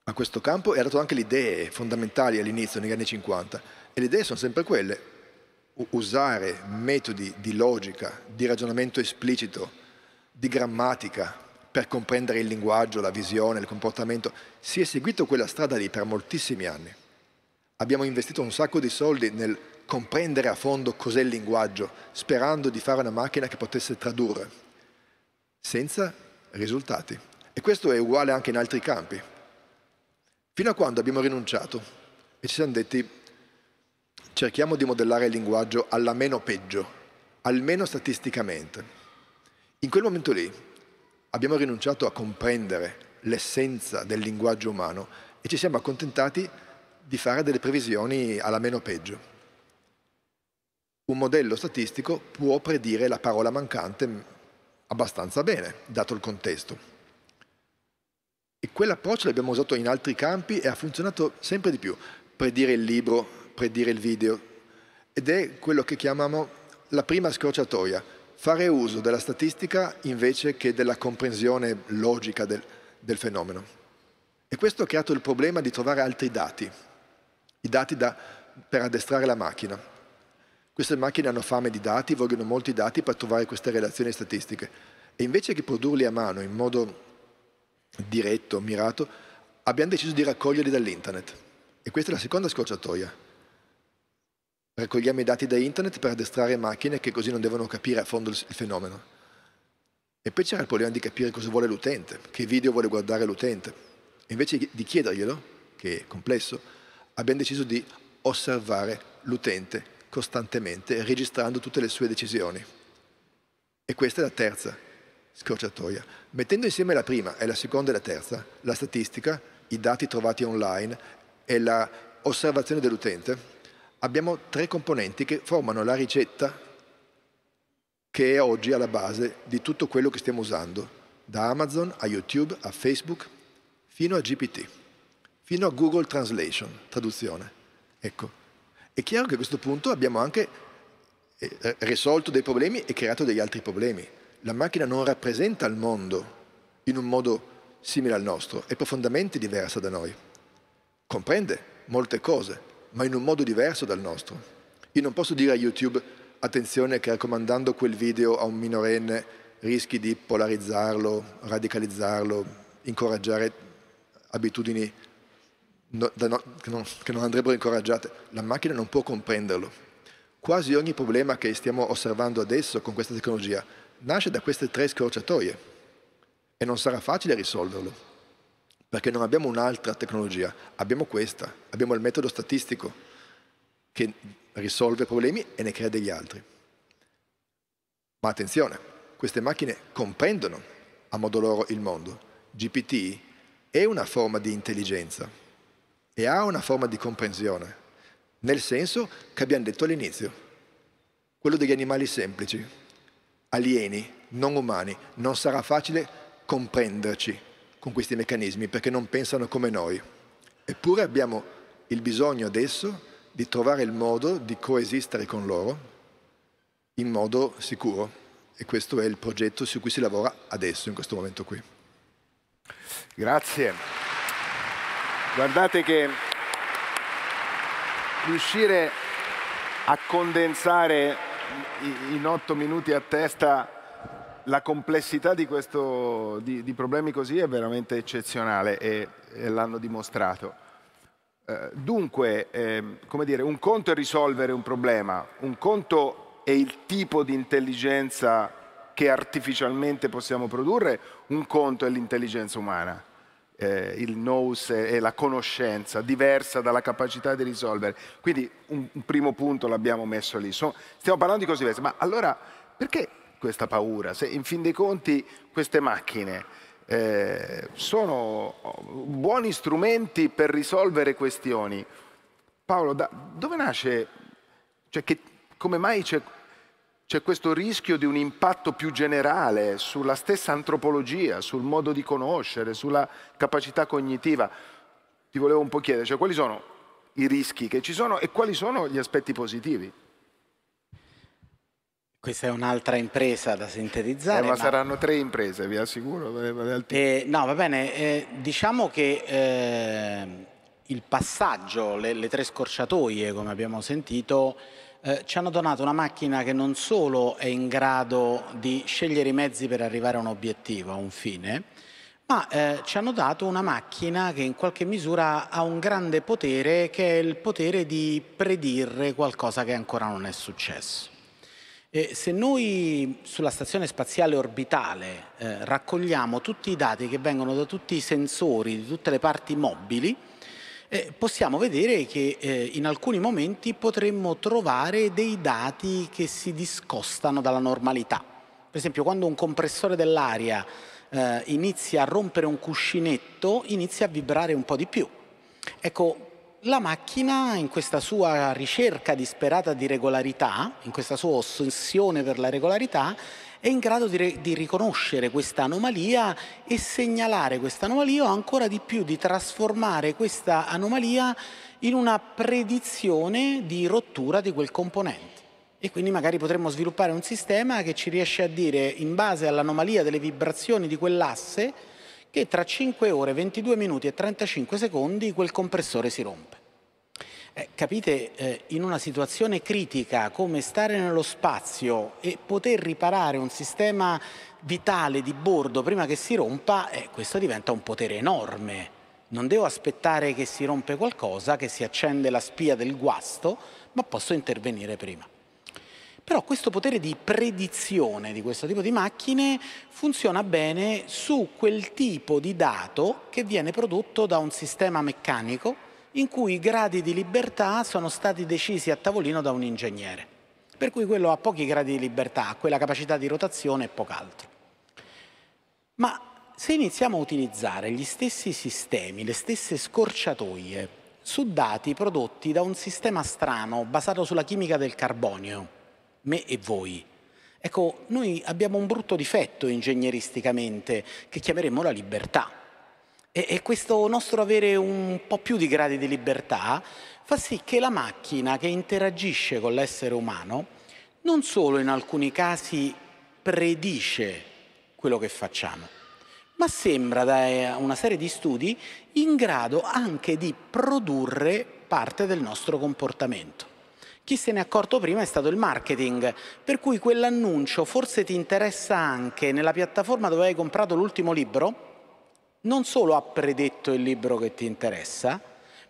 a questo campo e ha dato anche le idee fondamentali all'inizio, negli anni 50. E le idee sono sempre quelle. Usare metodi di logica, di ragionamento esplicito, di grammatica, per comprendere il linguaggio, la visione, il comportamento, si è seguito quella strada lì per moltissimi anni. Abbiamo investito un sacco di soldi nel comprendere a fondo cos'è il linguaggio, sperando di fare una macchina che potesse tradurre, senza risultati. E questo è uguale anche in altri campi. Fino a quando abbiamo rinunciato e ci siamo detti cerchiamo di modellare il linguaggio alla meno peggio, almeno statisticamente. In quel momento lì abbiamo rinunciato a comprendere l'essenza del linguaggio umano e ci siamo accontentati di fare delle previsioni alla meno peggio. Un modello statistico può predire la parola mancante abbastanza bene, dato il contesto. E quell'approccio l'abbiamo usato in altri campi e ha funzionato sempre di più. Predire il libro, predire il video. Ed è quello che chiamiamo la prima scorciatoia, fare uso della statistica invece che della comprensione logica del, del fenomeno. E questo ha creato il problema di trovare altri dati, i dati da, per addestrare la macchina. Queste macchine hanno fame di dati, vogliono molti dati per trovare queste relazioni statistiche. E invece che produrli a mano in modo diretto, mirato, abbiamo deciso di raccoglierli dall'internet. E questa è la seconda scorciatoia. Raccogliamo i dati da internet per addestrare macchine che così non devono capire a fondo il fenomeno. E poi c'era il problema di capire cosa vuole l'utente, che video vuole guardare l'utente. invece di chiederglielo, che è complesso, abbiamo deciso di osservare l'utente costantemente, registrando tutte le sue decisioni. E questa è la terza scorciatoia. Mettendo insieme la prima e la seconda e la terza, la statistica, i dati trovati online e l'osservazione dell'utente, abbiamo tre componenti che formano la ricetta che è oggi alla base di tutto quello che stiamo usando, da Amazon a YouTube a Facebook fino a GPT, fino a Google Translation, traduzione. Ecco, è chiaro che a questo punto abbiamo anche eh, risolto dei problemi e creato degli altri problemi. La macchina non rappresenta il mondo in un modo simile al nostro, è profondamente diversa da noi. Comprende molte cose, ma in un modo diverso dal nostro. Io non posso dire a YouTube, attenzione che raccomandando quel video a un minorenne rischi di polarizzarlo, radicalizzarlo, incoraggiare abitudini no, no, che, non, che non andrebbero incoraggiate. La macchina non può comprenderlo. Quasi ogni problema che stiamo osservando adesso con questa tecnologia nasce da queste tre scorciatoie e non sarà facile risolverlo perché non abbiamo un'altra tecnologia, abbiamo questa, abbiamo il metodo statistico che risolve problemi e ne crea degli altri. Ma attenzione, queste macchine comprendono a modo loro il mondo. GPT è una forma di intelligenza e ha una forma di comprensione, nel senso che abbiamo detto all'inizio, quello degli animali semplici, alieni, non umani, non sarà facile comprenderci, con questi meccanismi perché non pensano come noi. Eppure abbiamo il bisogno adesso di trovare il modo di coesistere con loro in modo sicuro e questo è il progetto su cui si lavora adesso, in questo momento qui. Grazie. Guardate che riuscire a condensare in otto minuti a testa la complessità di, questo, di, di, problemi così è veramente eccezionale e, e l'hanno dimostrato. Eh, dunque, eh, come dire, un conto è risolvere un problema, un conto è il tipo di intelligenza che artificialmente possiamo produrre, un conto è l'intelligenza umana, eh, il nous e la conoscenza diversa dalla capacità di risolvere. Quindi un, un primo punto l'abbiamo messo lì. So, stiamo parlando di cose diverse, ma allora perché questa paura. Se in fin dei conti queste macchine eh, sono buoni strumenti per risolvere questioni. Paolo, da dove nasce, cioè che, come mai c'è, c'è questo rischio di un impatto più generale sulla stessa antropologia, sul modo di conoscere, sulla capacità cognitiva? Ti volevo un po' chiedere, cioè, quali sono i rischi che ci sono e quali sono gli aspetti positivi? Questa è un'altra impresa da sintetizzare. Eh, ma, ma, saranno tre imprese, vi assicuro. Eh, eh no, va bene. Eh, diciamo che eh, il passaggio, le, le, tre scorciatoie, come abbiamo sentito, eh, ci hanno donato una macchina che non solo è in grado di scegliere i mezzi per arrivare a un obiettivo, a un fine, ma eh, ci hanno dato una macchina che in qualche misura ha un grande potere, che è il potere di predire qualcosa che ancora non è successo. E eh, se noi sulla stazione spaziale orbitale eh, raccogliamo tutti i dati che vengono da tutti i sensori, di tutte le parti mobili, eh, possiamo vedere che eh, in alcuni momenti potremmo trovare dei dati che si discostano dalla normalità. Per esempio quando un compressore dell'aria eh, inizia a rompere un cuscinetto, inizia a vibrare un po' di più. Ecco, la macchina, in questa sua ricerca disperata di regolarità, in questa sua ossessione per la regolarità, è in grado di, di riconoscere questa anomalia e segnalare questa anomalia o ancora di più di trasformare questa anomalia in una predizione di rottura di quel componente. E quindi magari potremmo sviluppare un sistema che ci riesce a dire, in base all'anomalia delle vibrazioni di quell'asse, che tra 5 ore, 22 minuti e 35 secondi quel compressore si rompe. Eh, capite, eh, in una situazione critica come stare nello spazio e poter riparare un sistema vitale di bordo prima che si rompa, eh, questo diventa un potere enorme. Non devo aspettare che si rompe qualcosa, che si accende la spia del guasto, ma posso intervenire prima. Però questo potere di predizione di questo tipo di macchine funziona bene su quel tipo di dato che viene prodotto da un sistema meccanico in cui i gradi di libertà sono stati decisi a tavolino da un ingegnere. Per cui quello ha pochi gradi di libertà, ha quella capacità di rotazione e poch'altro. Ma se iniziamo a utilizzare gli stessi sistemi, le stesse scorciatoie su dati prodotti da un sistema strano basato sulla chimica del carbonio, me e voi. Ecco, noi abbiamo un brutto difetto ingegneristicamente che chiameremo la libertà. E, e questo nostro avere un po' più di gradi di libertà fa sì che la macchina che interagisce con l'essere umano non solo in alcuni casi predice quello che facciamo, ma sembra da eh, una serie di studi in grado anche di produrre parte del nostro comportamento. Chi se ne è accorto prima è stato il marketing, per cui quell'annuncio forse ti interessa anche nella piattaforma dove hai comprato l'ultimo libro, non solo ha predetto il libro che ti interessa,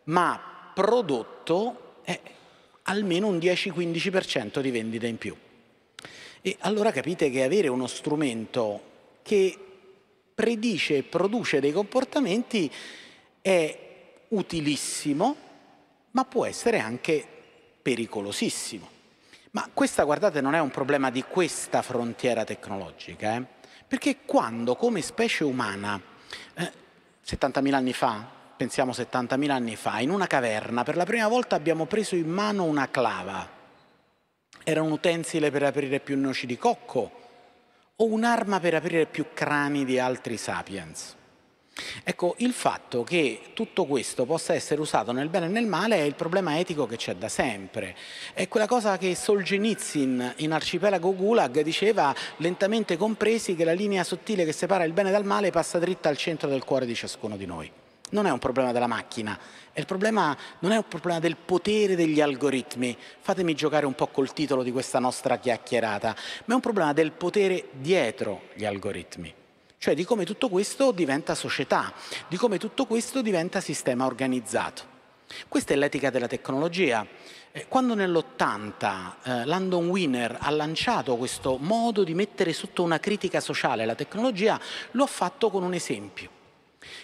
ma ha prodotto eh, almeno un 10-15% di vendita in più. E allora capite che avere uno strumento che predice e produce dei comportamenti è utilissimo, ma può essere anche pericolosissimo. Ma questa, guardate, non è un problema di questa frontiera tecnologica, eh? perché quando come specie umana, eh, 70.000 anni fa, pensiamo 70.000 anni fa, in una caverna per la prima volta abbiamo preso in mano una clava, era un utensile per aprire più noci di cocco o un'arma per aprire più crani di altri sapiens. Ecco, il fatto che tutto questo possa essere usato nel bene e nel male è il problema etico che c'è da sempre. È quella cosa che Solzhenitsyn in Arcipelago Gulag diceva lentamente compresi che la linea sottile che separa il bene dal male passa dritta al centro del cuore di ciascuno di noi. Non è un problema della macchina, è problema, non è un problema del potere degli algoritmi, fatemi giocare un po' col titolo di questa nostra chiacchierata, ma è un problema del potere dietro gli algoritmi cioè di come tutto questo diventa società, di come tutto questo diventa sistema organizzato. Questa è l'etica della tecnologia. Eh, quando nell'80 eh, Landon Wiener ha lanciato questo modo di mettere sotto una critica sociale la tecnologia, lo ha fatto con un esempio.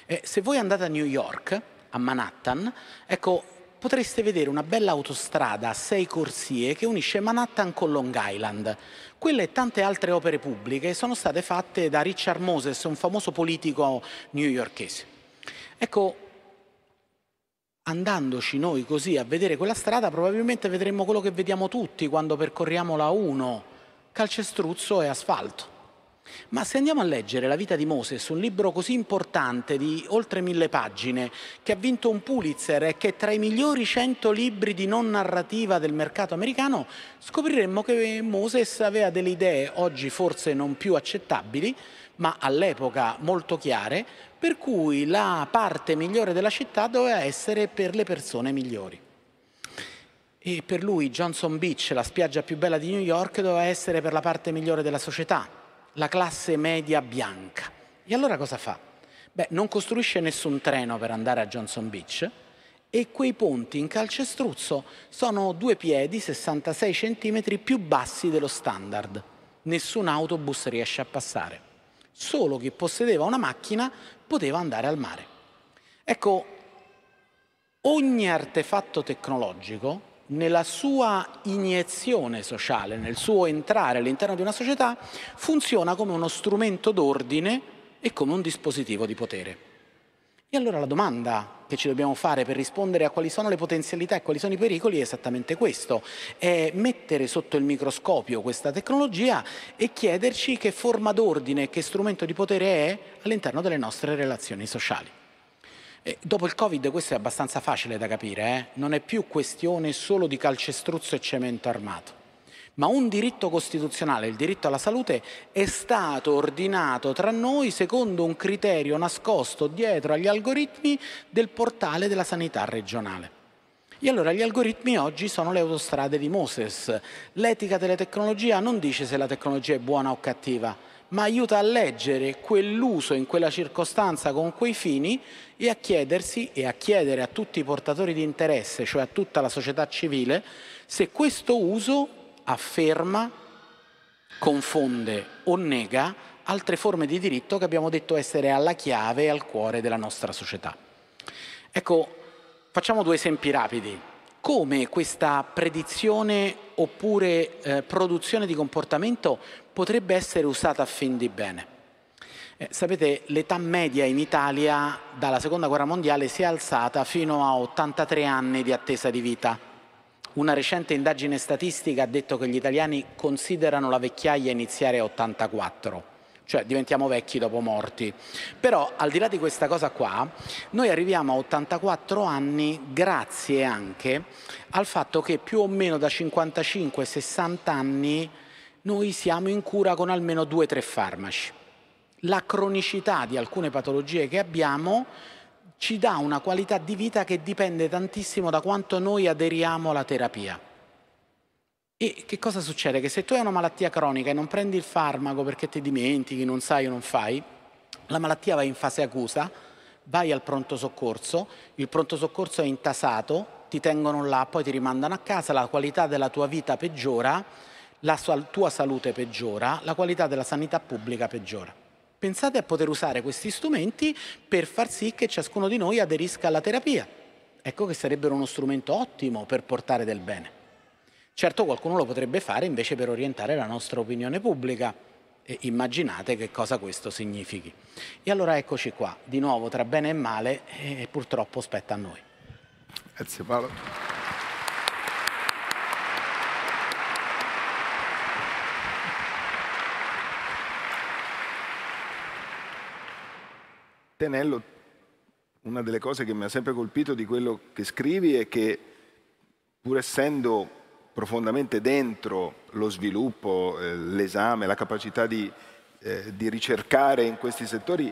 Eh, se voi andate a New York, a Manhattan, ecco, potreste vedere una bella autostrada a sei corsie che unisce Manhattan con Long Island. Quelle e tante altre opere pubbliche sono state fatte da Richard Moses, un famoso politico newyorchese. Ecco, andandoci noi così a vedere quella strada, probabilmente vedremmo quello che vediamo tutti quando percorriamo la 1, calcestruzzo e asfalto. Ma se andiamo a leggere la vita di Moses, un libro così importante di oltre mille pagine, che ha vinto un Pulitzer e che è tra i migliori cento libri di non narrativa del mercato americano, scopriremmo che Moses aveva delle idee oggi forse non più accettabili, ma all'epoca molto chiare, per cui la parte migliore della città doveva essere per le persone migliori. E per lui Johnson Beach, la spiaggia più bella di New York, doveva essere per la parte migliore della società la classe media bianca. E allora cosa fa? Beh, non costruisce nessun treno per andare a Johnson Beach e quei ponti in calcestruzzo sono due piedi, 66 cm, più bassi dello standard. Nessun autobus riesce a passare. Solo chi possedeva una macchina poteva andare al mare. Ecco, ogni artefatto tecnologico nella sua iniezione sociale, nel suo entrare all'interno di una società, funziona come uno strumento d'ordine e come un dispositivo di potere. E allora la domanda che ci dobbiamo fare per rispondere a quali sono le potenzialità e quali sono i pericoli è esattamente questo, è mettere sotto il microscopio questa tecnologia e chiederci che forma d'ordine, e che strumento di potere è all'interno delle nostre relazioni sociali. E eh, dopo il Covid questo è abbastanza facile da capire, eh? non è più questione solo di calcestruzzo e cemento armato. Ma un diritto costituzionale, il diritto alla salute, è stato ordinato tra noi secondo un criterio nascosto dietro agli algoritmi del portale della sanità regionale. E allora gli algoritmi oggi sono le autostrade di Moses. L'etica della tecnologia non dice se la tecnologia è buona o cattiva, ma aiuta a leggere quell'uso in quella circostanza con quei fini e a chiedersi e a chiedere a tutti i portatori di interesse, cioè a tutta la società civile, se questo uso afferma, confonde o nega altre forme di diritto che abbiamo detto essere alla chiave e al cuore della nostra società. Ecco, facciamo due esempi rapidi. Come questa predizione oppure eh, produzione di comportamento potrebbe essere usata a fin di bene? Eh, sapete, l'età media in Italia dalla Seconda Guerra Mondiale si è alzata fino a 83 anni di attesa di vita. Una recente indagine statistica ha detto che gli italiani considerano la vecchiaia iniziare a 84, cioè diventiamo vecchi dopo morti. Però al di là di questa cosa qua, noi arriviamo a 84 anni grazie anche al fatto che più o meno da 55-60 anni noi siamo in cura con almeno due o tre farmaci la cronicità di alcune patologie che abbiamo ci dà una qualità di vita che dipende tantissimo da quanto noi aderiamo alla terapia. E che cosa succede? Che se tu hai una malattia cronica e non prendi il farmaco perché ti dimentichi, non sai o non fai, la malattia va in fase acuta, vai al pronto soccorso, il pronto soccorso è intasato, ti tengono là, poi ti rimandano a casa, la qualità della tua vita peggiora, la tua salute peggiora, la qualità della sanità pubblica peggiora pensate a poter usare questi strumenti per far sì che ciascuno di noi aderisca alla terapia. Ecco che sarebbero uno strumento ottimo per portare del bene. Certo qualcuno lo potrebbe fare invece per orientare la nostra opinione pubblica. E immaginate che cosa questo significhi. E allora eccoci qua, di nuovo tra bene e male, e purtroppo spetta a noi. Grazie Paolo. Tenello, una delle cose che mi ha sempre colpito di quello che scrivi è che pur essendo profondamente dentro lo sviluppo, eh, l'esame, la capacità di, eh, di ricercare in questi settori,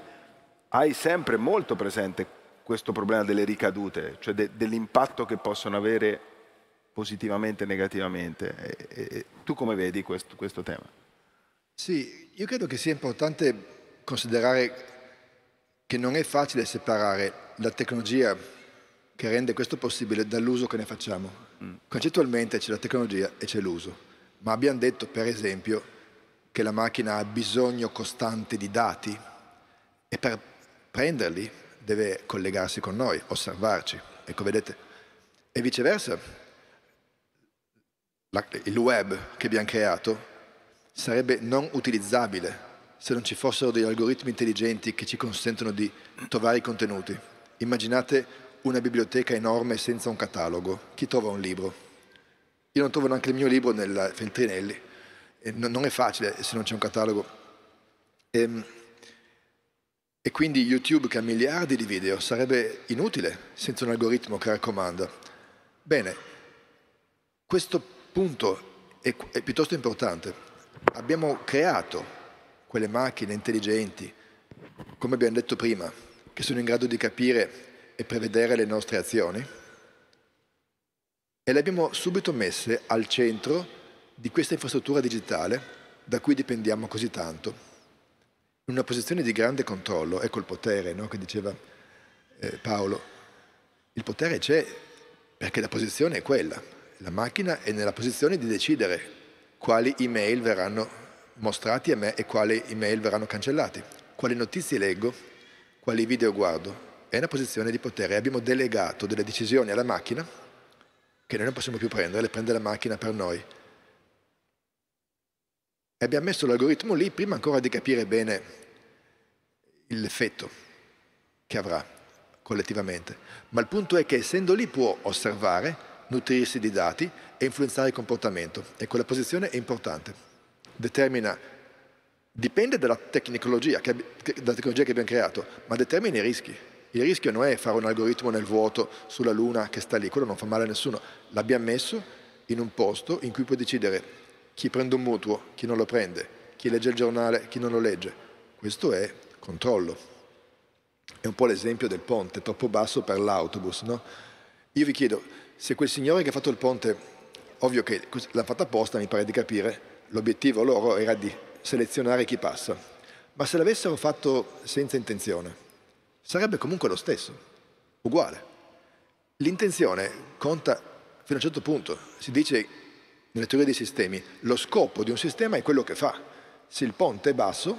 hai sempre molto presente questo problema delle ricadute, cioè de, dell'impatto che possono avere positivamente e negativamente. E, e, tu come vedi questo, questo tema? Sì, io credo che sia importante considerare che non è facile separare la tecnologia che rende questo possibile dall'uso che ne facciamo. Mm. Concettualmente c'è la tecnologia e c'è l'uso, ma abbiamo detto per esempio che la macchina ha bisogno costante di dati e per prenderli deve collegarsi con noi, osservarci. Ecco, vedete. E viceversa, il web che abbiamo creato sarebbe non utilizzabile se non ci fossero degli algoritmi intelligenti che ci consentono di trovare i contenuti. Immaginate una biblioteca enorme senza un catalogo. Chi trova un libro? Io non trovo neanche il mio libro nella Feltrinelli. non è facile se non c'è un catalogo. Ehm, e, quindi YouTube che ha miliardi di video sarebbe inutile senza un algoritmo che raccomanda. Bene, questo punto è piuttosto importante. Abbiamo creato quelle macchine intelligenti, come abbiamo detto prima, che sono in grado di capire e prevedere le nostre azioni? E le abbiamo subito messe al centro di questa infrastruttura digitale da cui dipendiamo così tanto, in una posizione di grande controllo, ecco il potere no? che diceva eh, Paolo. Il potere c'è perché la posizione è quella, la macchina è nella posizione di decidere quali email verranno mostrati a me e quali email verranno cancellati, quali notizie leggo, quali video guardo. È una posizione di potere. Abbiamo delegato delle decisioni alla macchina che noi non possiamo più prendere, le prende la macchina per noi. E abbiamo messo l'algoritmo lì prima ancora di capire bene l'effetto che avrà collettivamente. Ma il punto è che essendo lì può osservare, nutrirsi di dati e influenzare il comportamento. E quella posizione è importante determina, dipende dalla tecnologia che, che, dalla tecnologia che abbiamo creato, ma determina i rischi. Il rischio non è fare un algoritmo nel vuoto sulla Luna che sta lì, quello non fa male a nessuno. L'abbiamo messo in un posto in cui puoi decidere chi prende un mutuo, chi non lo prende, chi legge il giornale, chi non lo legge. Questo è controllo. È un po' l'esempio del ponte, troppo basso per l'autobus. No? Io vi chiedo, se quel signore che ha fatto il ponte, ovvio che l'ha fatta apposta, mi pare di capire, L'obiettivo loro era di selezionare chi passa. Ma se l'avessero fatto senza intenzione, sarebbe comunque lo stesso, uguale. L'intenzione conta fino a un certo punto. Si dice nella teoria dei sistemi, lo scopo di un sistema è quello che fa. Se il ponte è basso, il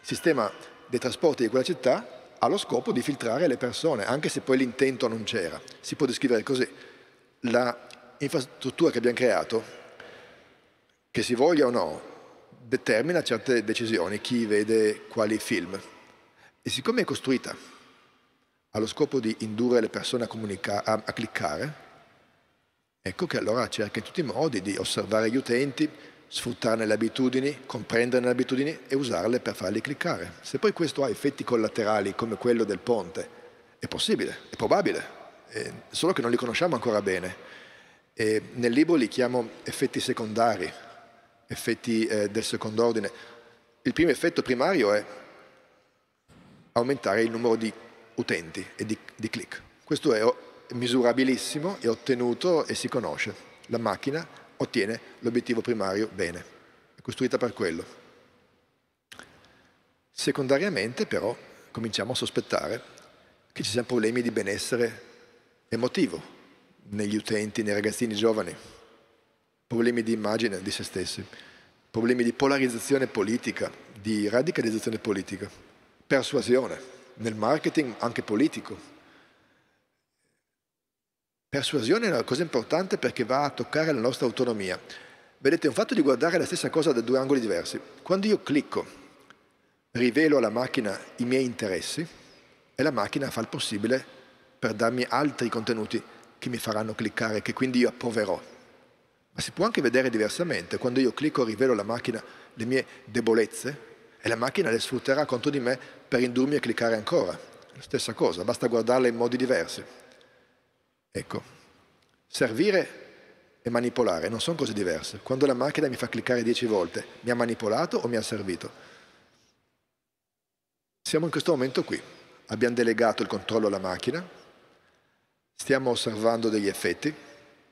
sistema dei trasporti di quella città ha lo scopo di filtrare le persone, anche se poi l'intento non c'era. Si può descrivere così. La infrastruttura che abbiamo creato che si voglia o no, determina certe decisioni, chi vede quali film. E siccome è costruita allo scopo di indurre le persone a, comunica- a, a cliccare, ecco che allora cerca in tutti i modi di osservare gli utenti, sfruttarne le abitudini, comprenderne le abitudini e usarle per farli cliccare. Se poi questo ha effetti collaterali come quello del ponte, è possibile, è probabile, è eh, solo che non li conosciamo ancora bene. E nel libro li chiamo effetti secondari, effetti eh, del secondo ordine. Il primo effetto primario è aumentare il numero di utenti e di, di click. Questo è misurabilissimo, è ottenuto e si conosce. La macchina ottiene l'obiettivo primario bene, è costruita per quello. Secondariamente però cominciamo a sospettare che ci siano problemi di benessere emotivo negli utenti, nei ragazzini giovani problemi di immagine di se stessi, problemi di polarizzazione politica, di radicalizzazione politica, persuasione nel marketing anche politico. Persuasione è una cosa importante perché va a toccare la nostra autonomia. Vedete, è un fatto di guardare la stessa cosa da due angoli diversi. Quando io clicco, rivelo alla macchina i miei interessi e la macchina fa il possibile per darmi altri contenuti che mi faranno cliccare, che quindi io approverò. Ma si può anche vedere diversamente. Quando io clicco rivelo alla macchina le mie debolezze e la macchina le sfrutterà contro di me per indurmi a cliccare ancora. stessa cosa, basta guardarle in modi diversi. Ecco, servire e manipolare non sono cose diverse. Quando la macchina mi fa cliccare dieci volte, mi ha manipolato o mi ha servito? Siamo in questo momento qui, abbiamo delegato il controllo alla macchina, stiamo osservando degli effetti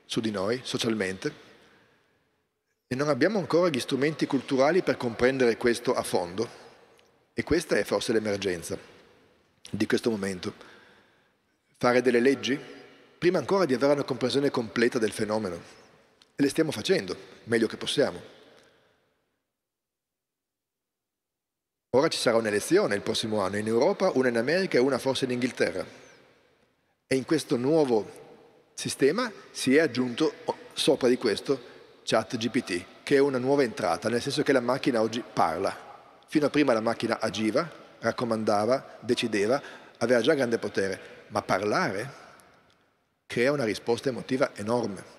su di noi socialmente, e non abbiamo ancora gli strumenti culturali per comprendere questo a fondo. E questa è forse l'emergenza di questo momento. Fare delle leggi prima ancora di avere una comprensione completa del fenomeno. E le stiamo facendo, meglio che possiamo. Ora ci sarà un'elezione il prossimo anno in Europa, una in America e una forse in Inghilterra. E in questo nuovo sistema si è aggiunto oh, sopra di questo ChatGPT, che è una nuova entrata, nel senso che la macchina oggi parla. Fino a prima la macchina agiva, raccomandava, decideva, aveva già grande potere, ma parlare crea una risposta emotiva enorme.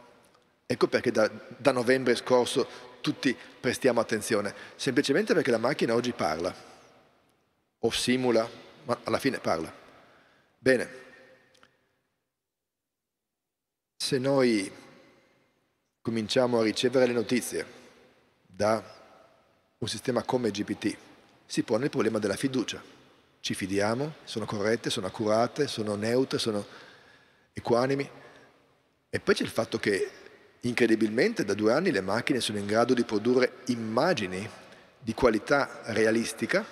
Ecco perché da, da novembre scorso tutti prestiamo attenzione, semplicemente perché la macchina oggi parla, o simula, ma alla fine parla. Bene, se noi cominciamo a ricevere le notizie da un sistema come GPT, si pone il problema della fiducia. Ci fidiamo, sono corrette, sono accurate, sono neutre, sono equanimi. E poi c'è il fatto che incredibilmente da due anni le macchine sono in grado di produrre immagini di qualità realistica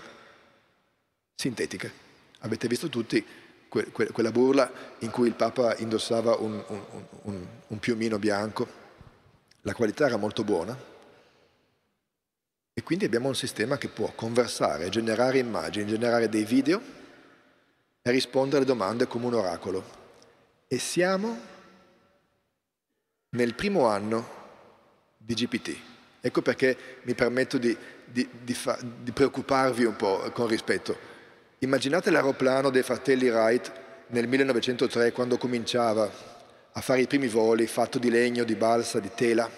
sintetiche. Avete visto tutti que- que- quella burla in cui il Papa indossava un, un, un, un piumino bianco la qualità era molto buona e quindi abbiamo un sistema che può conversare, generare immagini, generare dei video e rispondere alle domande come un oracolo. E siamo nel primo anno di GPT. Ecco perché mi permetto di, di, di, fa, di preoccuparvi un po' con rispetto. Immaginate l'aeroplano dei fratelli Wright nel 1903 quando cominciava a fare i primi voli, fatto di legno, di balsa, di tela.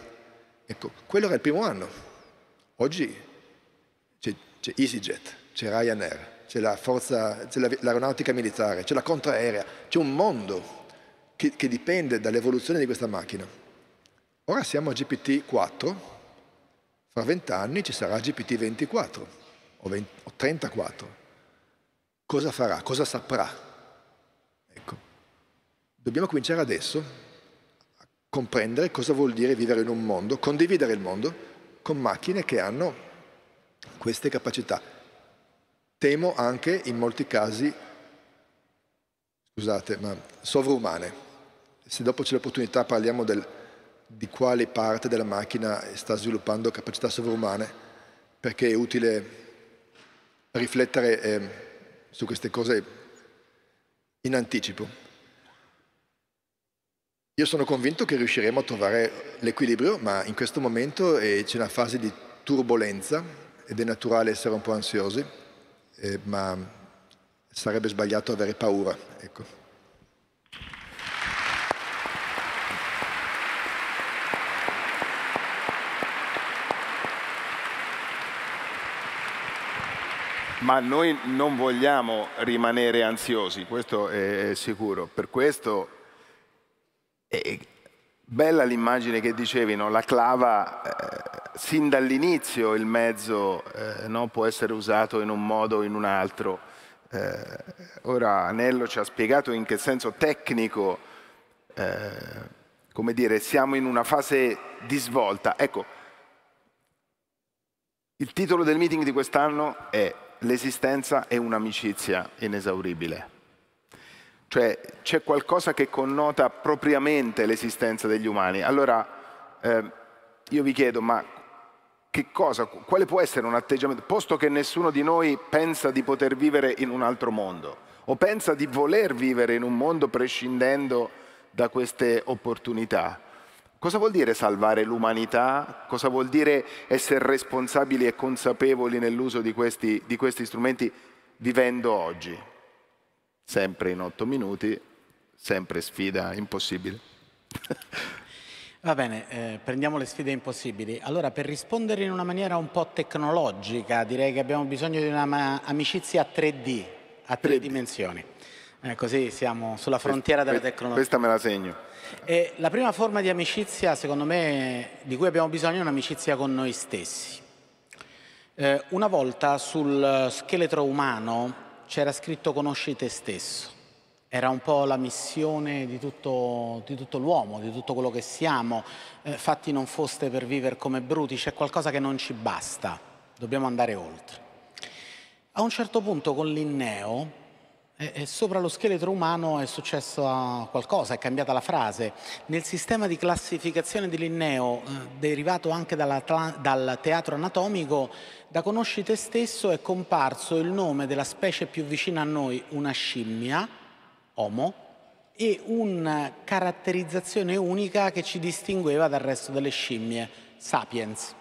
Ecco, quello era il primo anno. Oggi c'è, c'è EasyJet, c'è Ryanair, c'è la forza, c'è la, l'aeronautica militare, c'è la contraerea, c'è un mondo che, che, dipende dall'evoluzione di questa macchina. Ora siamo a GPT-4, fra 20 anni ci sarà GPT-24 o, 20, o 34. Cosa farà? Cosa saprà? Ecco. Dobbiamo cominciare adesso a comprendere cosa vuol dire vivere in un mondo, condividere il mondo con macchine che hanno queste capacità. Temo anche in molti casi, scusate, ma sovrumane. Se dopo c'è l'opportunità parliamo del, di quale parte della macchina sta sviluppando capacità sovrumane, perché è utile riflettere eh, su queste cose in anticipo. Io sono convinto che riusciremo a trovare l'equilibrio, ma in questo momento eh, c'è una fase di turbolenza ed è naturale essere un po' ansiosi, eh, ma sarebbe sbagliato avere paura. Ecco. ma noi non vogliamo rimanere ansiosi, questo è sicuro. Per questo e bella l'immagine che dicevi, no? la clava, eh, sin dall'inizio il mezzo eh, no? può essere usato in un modo o in un altro. Eh, ora Anello ci ha spiegato in che senso tecnico, eh, come dire, siamo in una fase di svolta. Ecco, il titolo del meeting di quest'anno è L'esistenza è un'amicizia inesauribile. Cioè c'è qualcosa che connota propriamente l'esistenza degli umani. Allora eh, io vi chiedo, ma che cosa, quale può essere un atteggiamento, posto che nessuno di noi pensa di poter vivere in un altro mondo o pensa di voler vivere in un mondo prescindendo da queste opportunità? Cosa vuol dire salvare l'umanità? Cosa vuol dire essere responsabili e consapevoli nell'uso di, di questi, strumenti vivendo oggi? sempre in otto minuti, sempre sfida impossibile. Va bene, eh, prendiamo le sfide impossibili. Allora, per rispondere in una maniera un po' tecnologica, direi che abbiamo bisogno di una amicizia 3D, a tre dimensioni. Eh, così siamo sulla frontiera questa, della tecnologia. Questa me la segno. E la prima forma di amicizia, secondo me, di cui abbiamo bisogno è un'amicizia con noi stessi. Eh, una volta sul scheletro umano c'era scritto conosci te stesso. Era un po' la missione di tutto, tutto l'uomo, di tutto quello che siamo. Eh, fatti non foste per vivere come bruti, c'è qualcosa che non ci basta, dobbiamo andare oltre. A un certo punto con Linneo eh, eh, sopra lo scheletro umano è successo ah, qualcosa, è cambiata la frase. Nel sistema di classificazione di Linneo, eh, derivato anche dal teatro anatomico, da Conosci te stesso è comparso il nome della specie più vicina a noi, una scimmia, Homo, e una caratterizzazione unica che ci distingueva dal resto delle scimmie, Sapiens.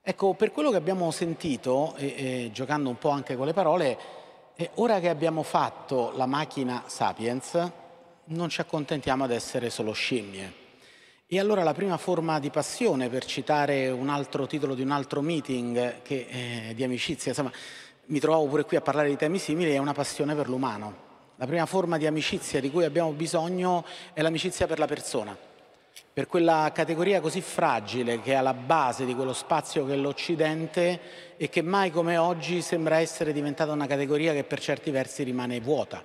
Ecco, per quello che abbiamo sentito, e, e giocando un po' anche con le parole, e ora che abbiamo fatto la macchina Sapiens, non ci accontentiamo ad essere solo scimmie. E allora la prima forma di passione, per citare un altro titolo di un altro meeting che, eh, di amicizia, insomma, mi trovavo pure qui a parlare di temi simili, è una passione per l'umano. La prima forma di amicizia di cui abbiamo bisogno è l'amicizia per la persona per quella categoria così fragile che è alla base di quello spazio che è l'Occidente e che mai come oggi sembra essere diventata una categoria che per certi versi rimane vuota.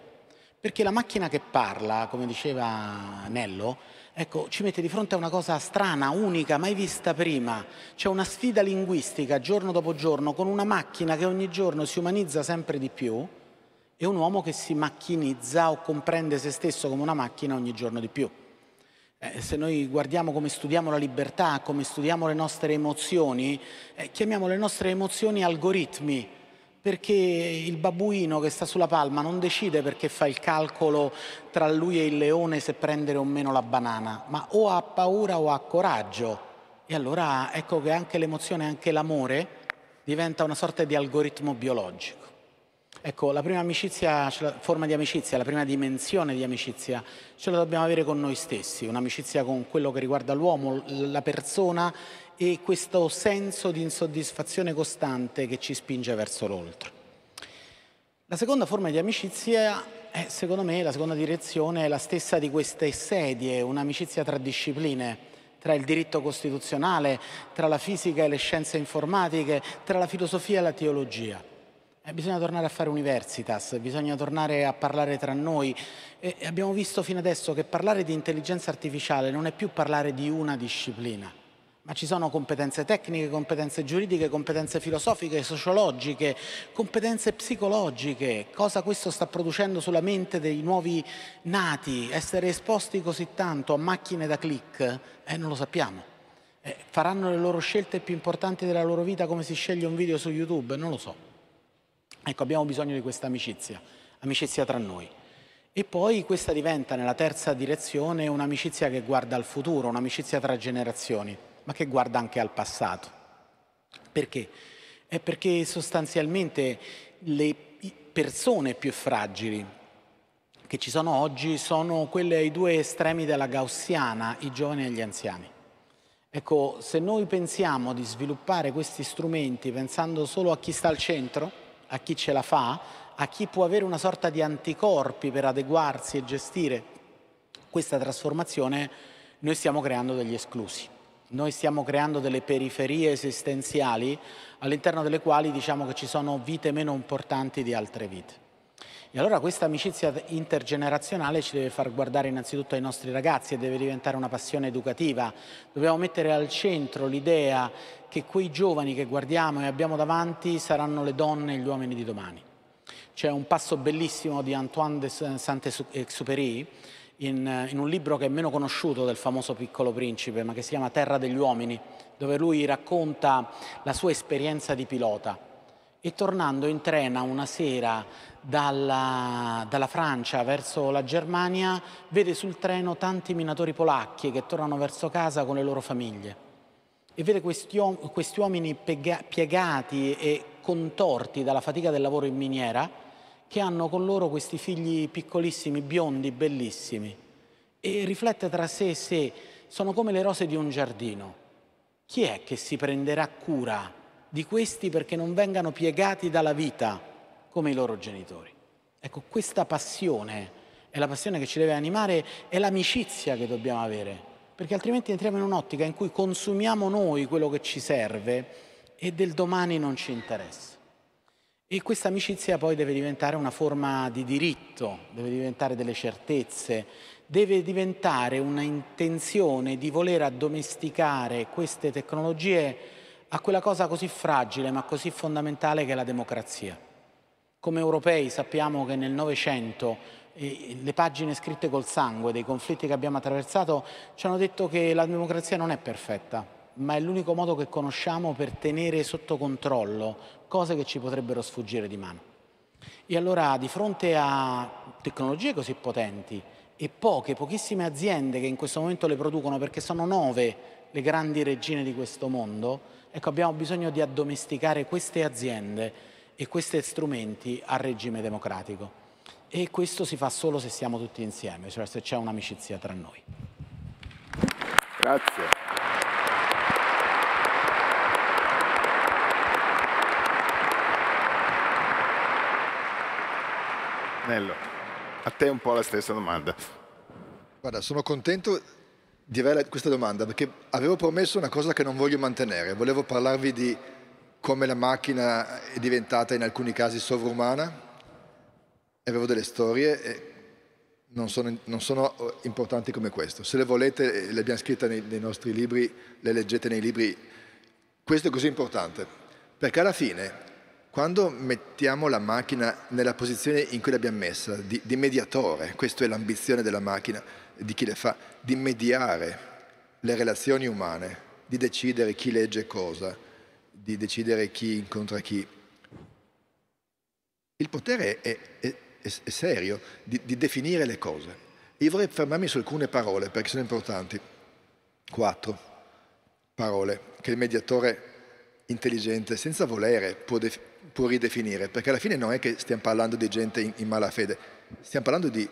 Perché la macchina che parla, come diceva Nello, ecco, ci mette di fronte a una cosa strana, unica, mai vista prima. C'è una sfida linguistica giorno dopo giorno con una macchina che ogni giorno si umanizza sempre di più e un uomo che si macchinizza o comprende se stesso come una macchina ogni giorno di più. Eh, se noi guardiamo come studiamo la libertà, come studiamo le nostre emozioni, eh, chiamiamo le nostre emozioni algoritmi, perché il babuino che sta sulla palma non decide perché fa il calcolo tra lui e il leone se prendere o meno la banana, ma o ha paura o ha coraggio. E allora ecco che anche l'emozione, anche l'amore diventa una sorta di algoritmo biologico. Ecco, la prima amicizia, forma di amicizia, la prima dimensione di amicizia ce la dobbiamo avere con noi stessi, un'amicizia con quello che riguarda l'uomo, la persona e questo senso di insoddisfazione costante che ci spinge verso l'oltre. La seconda forma di amicizia è, secondo me, la seconda direzione è la stessa di queste sedie, un'amicizia tra discipline tra il diritto costituzionale, tra la fisica e le scienze informatiche, tra la filosofia e la teologia. Eh, bisogna tornare a fare universitas, bisogna tornare a parlare tra noi. E abbiamo visto fino adesso che parlare di intelligenza artificiale non è più parlare di una disciplina, ma ci sono competenze tecniche, competenze giuridiche, competenze filosofiche, sociologiche, competenze psicologiche, cosa questo sta producendo sulla mente dei nuovi nati, essere esposti così tanto a macchine da click, eh, non lo sappiamo. Eh, faranno le loro scelte più importanti della loro vita come si sceglie un video su YouTube, non lo so. Ecco, abbiamo bisogno di questa amicizia, amicizia tra noi. E poi questa diventa nella terza direzione un'amicizia che guarda al futuro, un'amicizia tra generazioni, ma che guarda anche al passato. Perché? È perché sostanzialmente le persone più fragili che ci sono oggi sono quelle ai due estremi della gaussiana, i giovani e gli anziani. Ecco, se noi pensiamo di sviluppare questi strumenti pensando solo a chi sta al centro, a chi ce la fa, a chi può avere una sorta di anticorpi per adeguarsi e gestire questa trasformazione, noi stiamo creando degli esclusi. Noi stiamo creando delle periferie esistenziali all'interno delle quali diciamo che ci sono vite meno importanti di altre vite. E allora questa amicizia intergenerazionale ci deve far guardare innanzitutto ai nostri ragazzi e deve diventare una passione educativa. Dobbiamo mettere al centro l'idea che quei giovani che guardiamo e abbiamo davanti saranno le donne e gli uomini di domani. C'è un passo bellissimo di Antoine de Saint-Exupéry in, in, un libro che è meno conosciuto del famoso Piccolo Principe, ma che si chiama Terra degli Uomini, dove lui racconta la sua esperienza di pilota. E tornando in trena una sera dalla, dalla Francia verso la Germania, vede sul treno tanti minatori polacchi che tornano verso casa con le loro famiglie e vede questi, questi uomini piega, piegati e contorti dalla fatica del lavoro in miniera che hanno con loro questi figli piccolissimi, biondi, bellissimi e riflette tra sé e sé, sono come le rose di un giardino. Chi è che si prenderà cura di questi perché non vengano piegati dalla vita come i loro genitori? Ecco, questa passione è la passione che ci deve animare, è l'amicizia che dobbiamo avere perché altrimenti entriamo in un'ottica in cui consumiamo noi quello che ci serve e del domani non ci interessa. E questa amicizia poi deve diventare una forma di diritto, deve diventare delle certezze, deve diventare un'intenzione di voler addomesticare queste tecnologie a quella cosa così fragile ma così fondamentale che è la democrazia. Come europei sappiamo che nel Novecento le pagine scritte col sangue dei conflitti che abbiamo attraversato ci hanno detto che la democrazia non è perfetta, ma è l'unico modo che conosciamo per tenere sotto controllo cose che ci potrebbero sfuggire di mano. E allora di fronte a tecnologie così potenti e poche, pochissime aziende che in questo momento le producono perché sono nove le grandi regine di questo mondo, ecco abbiamo bisogno di addomesticare queste aziende e questi strumenti al regime democratico e questo si fa solo se siamo tutti insieme, cioè se c'è un'amicizia tra noi. Grazie. Nello, a te un po' la stessa domanda. Guarda, sono contento di avere questa domanda perché avevo promesso una cosa che non voglio mantenere. Volevo parlarvi di come la macchina è diventata in alcuni casi sovrumana avevo delle storie e non sono, non sono, eh, importanti come questo. Se le volete, eh, le abbiamo scritte nei, nei nostri libri, le leggete nei libri. Questo è così importante, perché alla fine, quando mettiamo la macchina nella posizione in cui l'abbiamo messa, di, di mediatore, questa è l'ambizione della macchina, di chi le fa, di mediare le relazioni umane, di decidere chi legge cosa, di decidere chi incontra chi. Il potere è, è, e, serio di, di definire le cose. Io vorrei fermarmi su alcune parole perché sono importanti. Quattro parole che il mediatore intelligente, senza volere, può, def- può, ridefinire, perché alla fine non è che stiamo parlando di gente in, in malafede, stiamo parlando di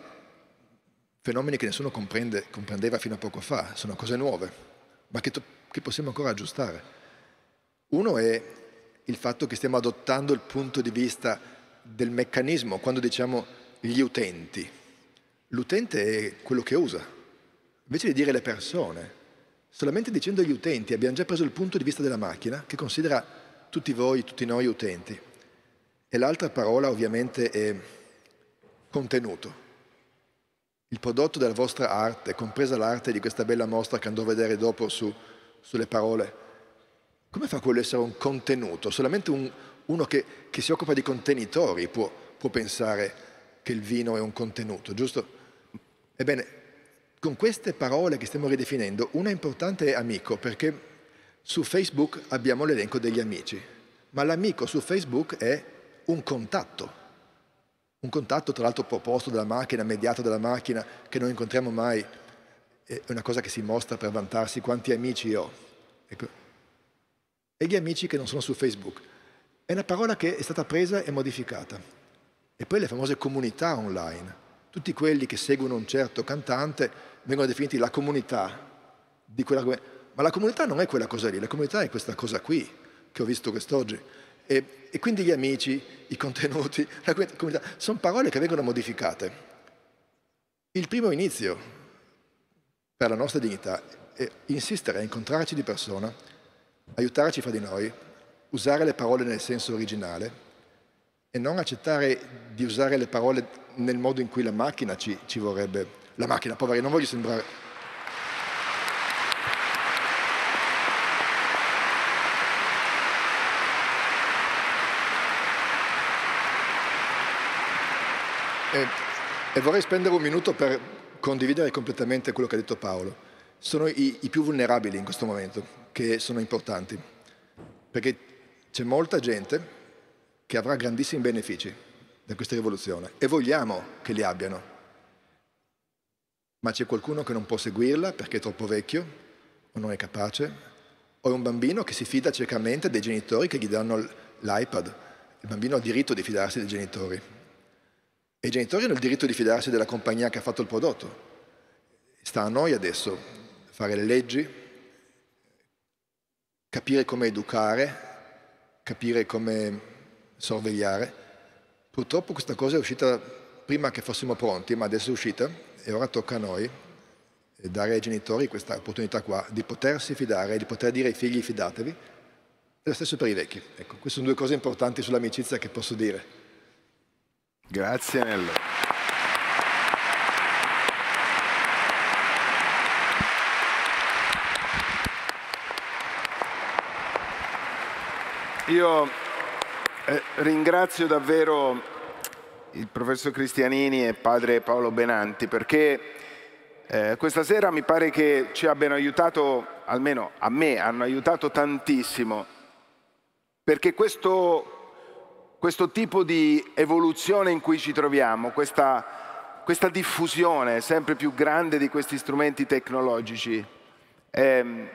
fenomeni che nessuno comprende, comprendeva fino a poco fa, sono cose nuove, ma che, to- che possiamo ancora aggiustare. Uno è il fatto che stiamo adottando il punto di vista del meccanismo quando diciamo gli utenti. L'utente è quello che usa, invece di dire le persone. Solamente dicendo gli utenti abbiamo già preso il punto di vista della macchina che considera tutti voi, tutti noi utenti. E l'altra parola ovviamente è contenuto. Il prodotto della vostra arte, compresa l'arte di questa bella mostra che andrò a vedere dopo su, sulle parole, come fa quello ad essere un contenuto? Solamente un, uno che, che si occupa di contenitori può, può pensare che il vino è un contenuto, giusto? Ebbene, con queste parole che stiamo ridefinendo, una importante è amico, perché su Facebook abbiamo l'elenco degli amici, ma l'amico su Facebook è un contatto, un contatto tra l'altro proposto dalla macchina, mediato dalla macchina, che non incontriamo mai, è una cosa che si mostra per vantarsi quanti amici ho. Ecco. E gli amici che non sono su Facebook, è una parola che è stata presa e modificata. E poi le famose comunità online. Tutti quelli che seguono un certo cantante vengono definiti la comunità di quella Ma la comunità non è quella cosa lì, la comunità è questa cosa qui che ho visto quest'oggi. E, e quindi gli amici, i contenuti, la comunità, sono parole che vengono modificate. Il primo inizio per la nostra dignità è insistere a incontrarci di persona, aiutarci fra di noi usare le parole nel senso originale e non accettare di usare le parole nel modo in cui la macchina ci, ci vorrebbe. La macchina, poveri, non voglio sembrare... E, e, vorrei spendere un minuto per condividere completamente quello che ha detto Paolo. Sono i, i più vulnerabili in questo momento che sono importanti, perché c'è molta gente che avrà grandissimi benefici da questa rivoluzione e vogliamo che li abbiano. Ma c'è qualcuno che non può seguirla perché è troppo vecchio o non è capace, o è un bambino che si fida ciecamente dei genitori che gli danno l'iPad. Il bambino ha il diritto di fidarsi dei genitori. E i genitori hanno il diritto di fidarsi della compagnia che ha fatto il prodotto. Sta a noi adesso fare le leggi, capire come educare capire come sorvegliare. Purtroppo questa cosa è uscita prima che fossimo pronti, ma adesso è uscita e ora tocca a noi dare ai genitori questa opportunità qua di potersi fidare, di poter dire ai figli fidatevi, e lo stesso per i vecchi. Ecco, queste sono due cose importanti sull'amicizia che posso dire. Grazie Nello. Io eh, ringrazio davvero il professor Cristianini e padre Paolo Benanti perché eh, questa sera mi pare che ci abbiano aiutato, almeno a me hanno aiutato tantissimo, perché questo, questo tipo di evoluzione in cui ci troviamo, questa, questa diffusione sempre più grande di questi strumenti tecnologici, eh,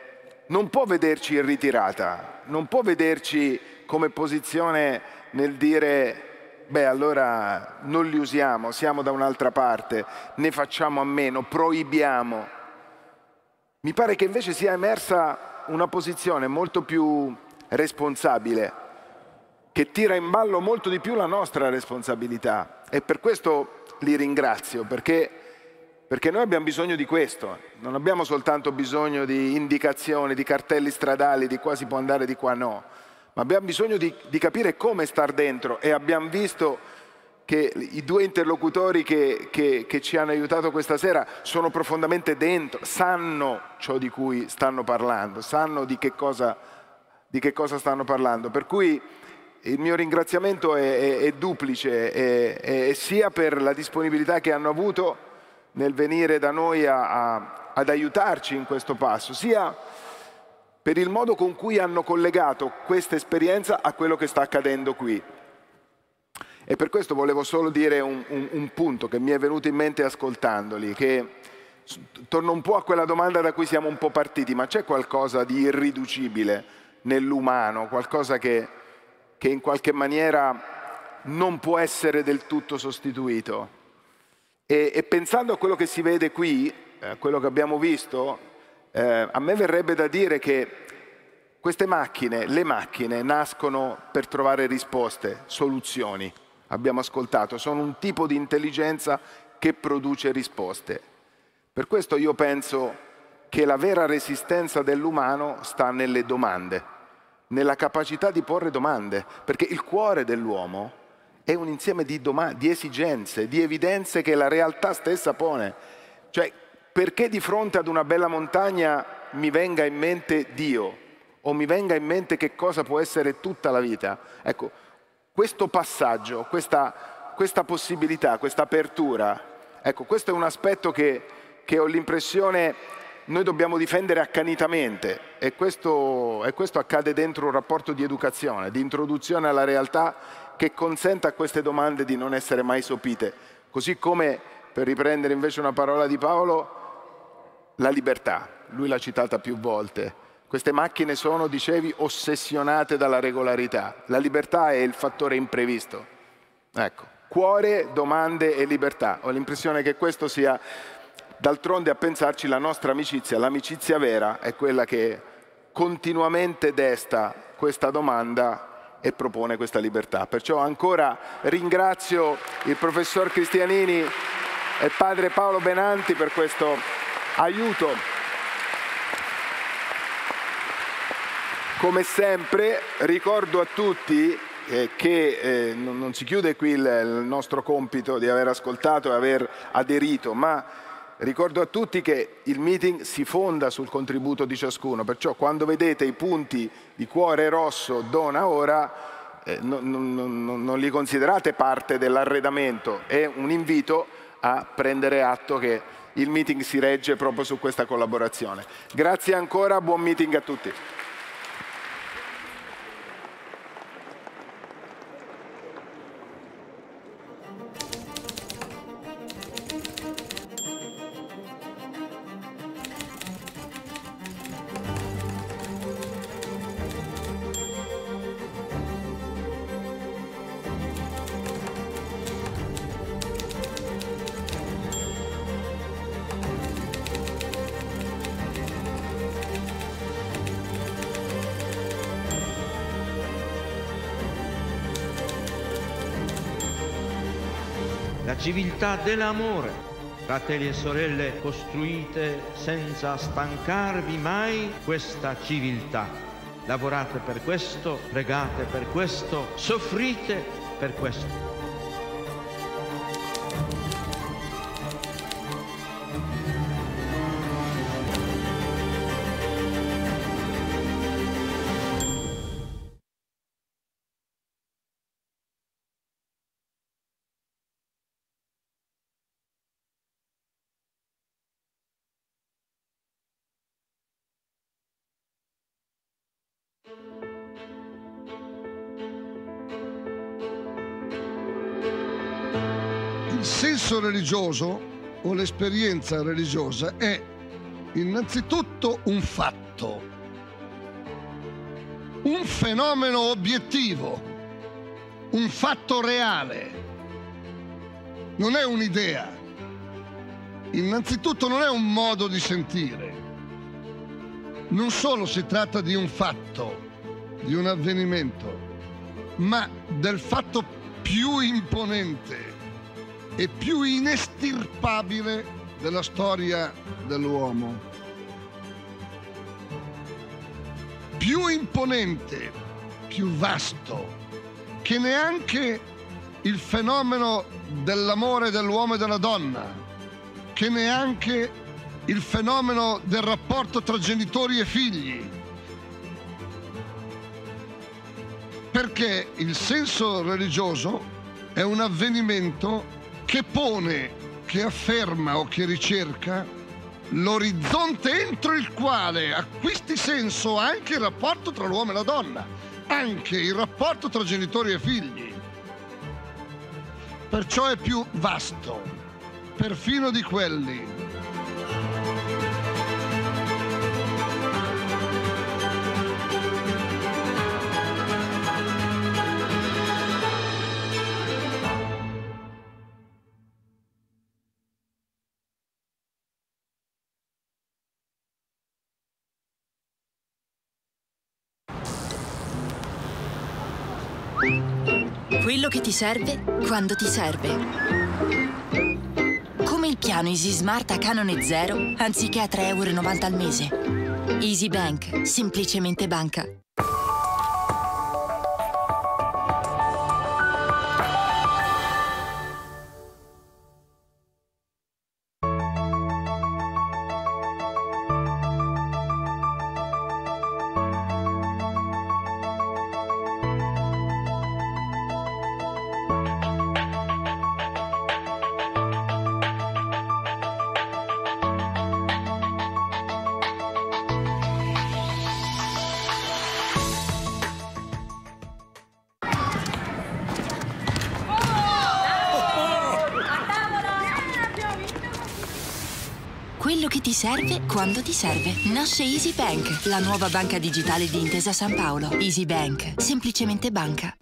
non può vederci in ritirata, non può vederci come posizione nel dire beh allora non li usiamo, siamo da un'altra parte, ne facciamo a meno, proibiamo. Mi pare che invece sia emersa una posizione molto più responsabile, che tira in ballo molto di più la nostra responsabilità e per questo li ringrazio, perché perché noi abbiamo bisogno di questo, non abbiamo soltanto bisogno di indicazioni, di cartelli stradali, di qua si può andare, di qua no, ma abbiamo bisogno di, di capire come star dentro e abbiamo visto che i due interlocutori che, che, che, ci hanno aiutato questa sera sono profondamente dentro, sanno ciò di cui stanno parlando, sanno di che cosa, di che cosa stanno parlando. Per cui il mio ringraziamento è, è, è duplice, è, sia per la disponibilità che hanno avuto, nel venire da noi a, a, ad aiutarci in questo passo, sia per il modo con cui hanno collegato questa esperienza a quello che sta accadendo qui. E per questo volevo solo dire un, un, un punto che mi è venuto in mente ascoltandoli, che torno un po' a quella domanda da cui siamo un po' partiti, ma c'è qualcosa di irriducibile nell'umano, qualcosa che, che in qualche maniera non può essere del tutto sostituito? E, e, pensando a quello che si vede qui, a eh, quello che abbiamo visto, eh, a me verrebbe da dire che queste macchine, le macchine, nascono per trovare risposte, soluzioni. Abbiamo ascoltato, sono un tipo di intelligenza che produce risposte. Per questo io penso che la vera resistenza dell'umano sta nelle domande, nella capacità di porre domande, perché il cuore dell'uomo è un insieme di, di esigenze, di evidenze che la realtà stessa pone. Cioè, perché di fronte ad una bella montagna mi venga in mente Dio o mi venga in mente che cosa può essere tutta la vita? Ecco, questo passaggio, questa, questa possibilità, questa apertura, ecco, questo è un aspetto che, che ho l'impressione noi dobbiamo difendere accanitamente e questo, e questo, accade dentro un rapporto di educazione, di introduzione alla realtà che consenta a queste domande di non essere mai sopite. Così come, per riprendere invece una parola di Paolo, la libertà. Lui l'ha citata più volte. Queste macchine sono, dicevi, ossessionate dalla regolarità. La libertà è il fattore imprevisto. Ecco, cuore, domande e libertà. Ho l'impressione che questo sia, d'altronde a pensarci, la nostra amicizia. L'amicizia vera è quella che continuamente desta questa domanda e propone questa libertà. Perciò ancora ringrazio il professor Cristianini e padre Paolo Benanti per questo aiuto. Come sempre ricordo a tutti eh, che eh, non, si chiude qui il, il nostro compito di aver ascoltato e aver aderito, ma Ricordo a tutti che il meeting si fonda sul contributo di ciascuno, perciò quando vedete i punti di cuore rosso dona ora, eh, non, non, non, li considerate parte dell'arredamento, è un invito a prendere atto che il meeting si regge proprio su questa collaborazione. Grazie ancora, buon meeting a tutti. città dell'amore. Fratelli e sorelle, costruite senza stancarvi mai questa civiltà. Lavorate per questo, pregate per questo, soffrite per questo. religioso o l'esperienza religiosa è innanzitutto un fatto, un fenomeno obiettivo, un fatto reale, non è un'idea. Innanzitutto non è un modo di sentire. Non solo si tratta di un fatto, di un avvenimento, ma del fatto più imponente, e più inestirpabile della storia dell'uomo. Più imponente, più vasto, che neanche il fenomeno dell'amore dell'uomo e della donna, che neanche il fenomeno del rapporto tra genitori e figli. Perché il senso religioso è un avvenimento che pone, che afferma o che ricerca l'orizzonte entro il quale acquisti senso anche il rapporto tra l'uomo e la donna, anche il rapporto tra genitori e figli. Perciò è più vasto, perfino di quelli quello che ti serve quando ti serve. Come il piano Easy Smart a canone zero anziché a 3,90 euro al mese. Easy Bank, semplicemente banca. serve quando ti serve. Nasce EasyBank, la nuova banca digitale di Intesa San Paolo. EasyBank, semplicemente banca.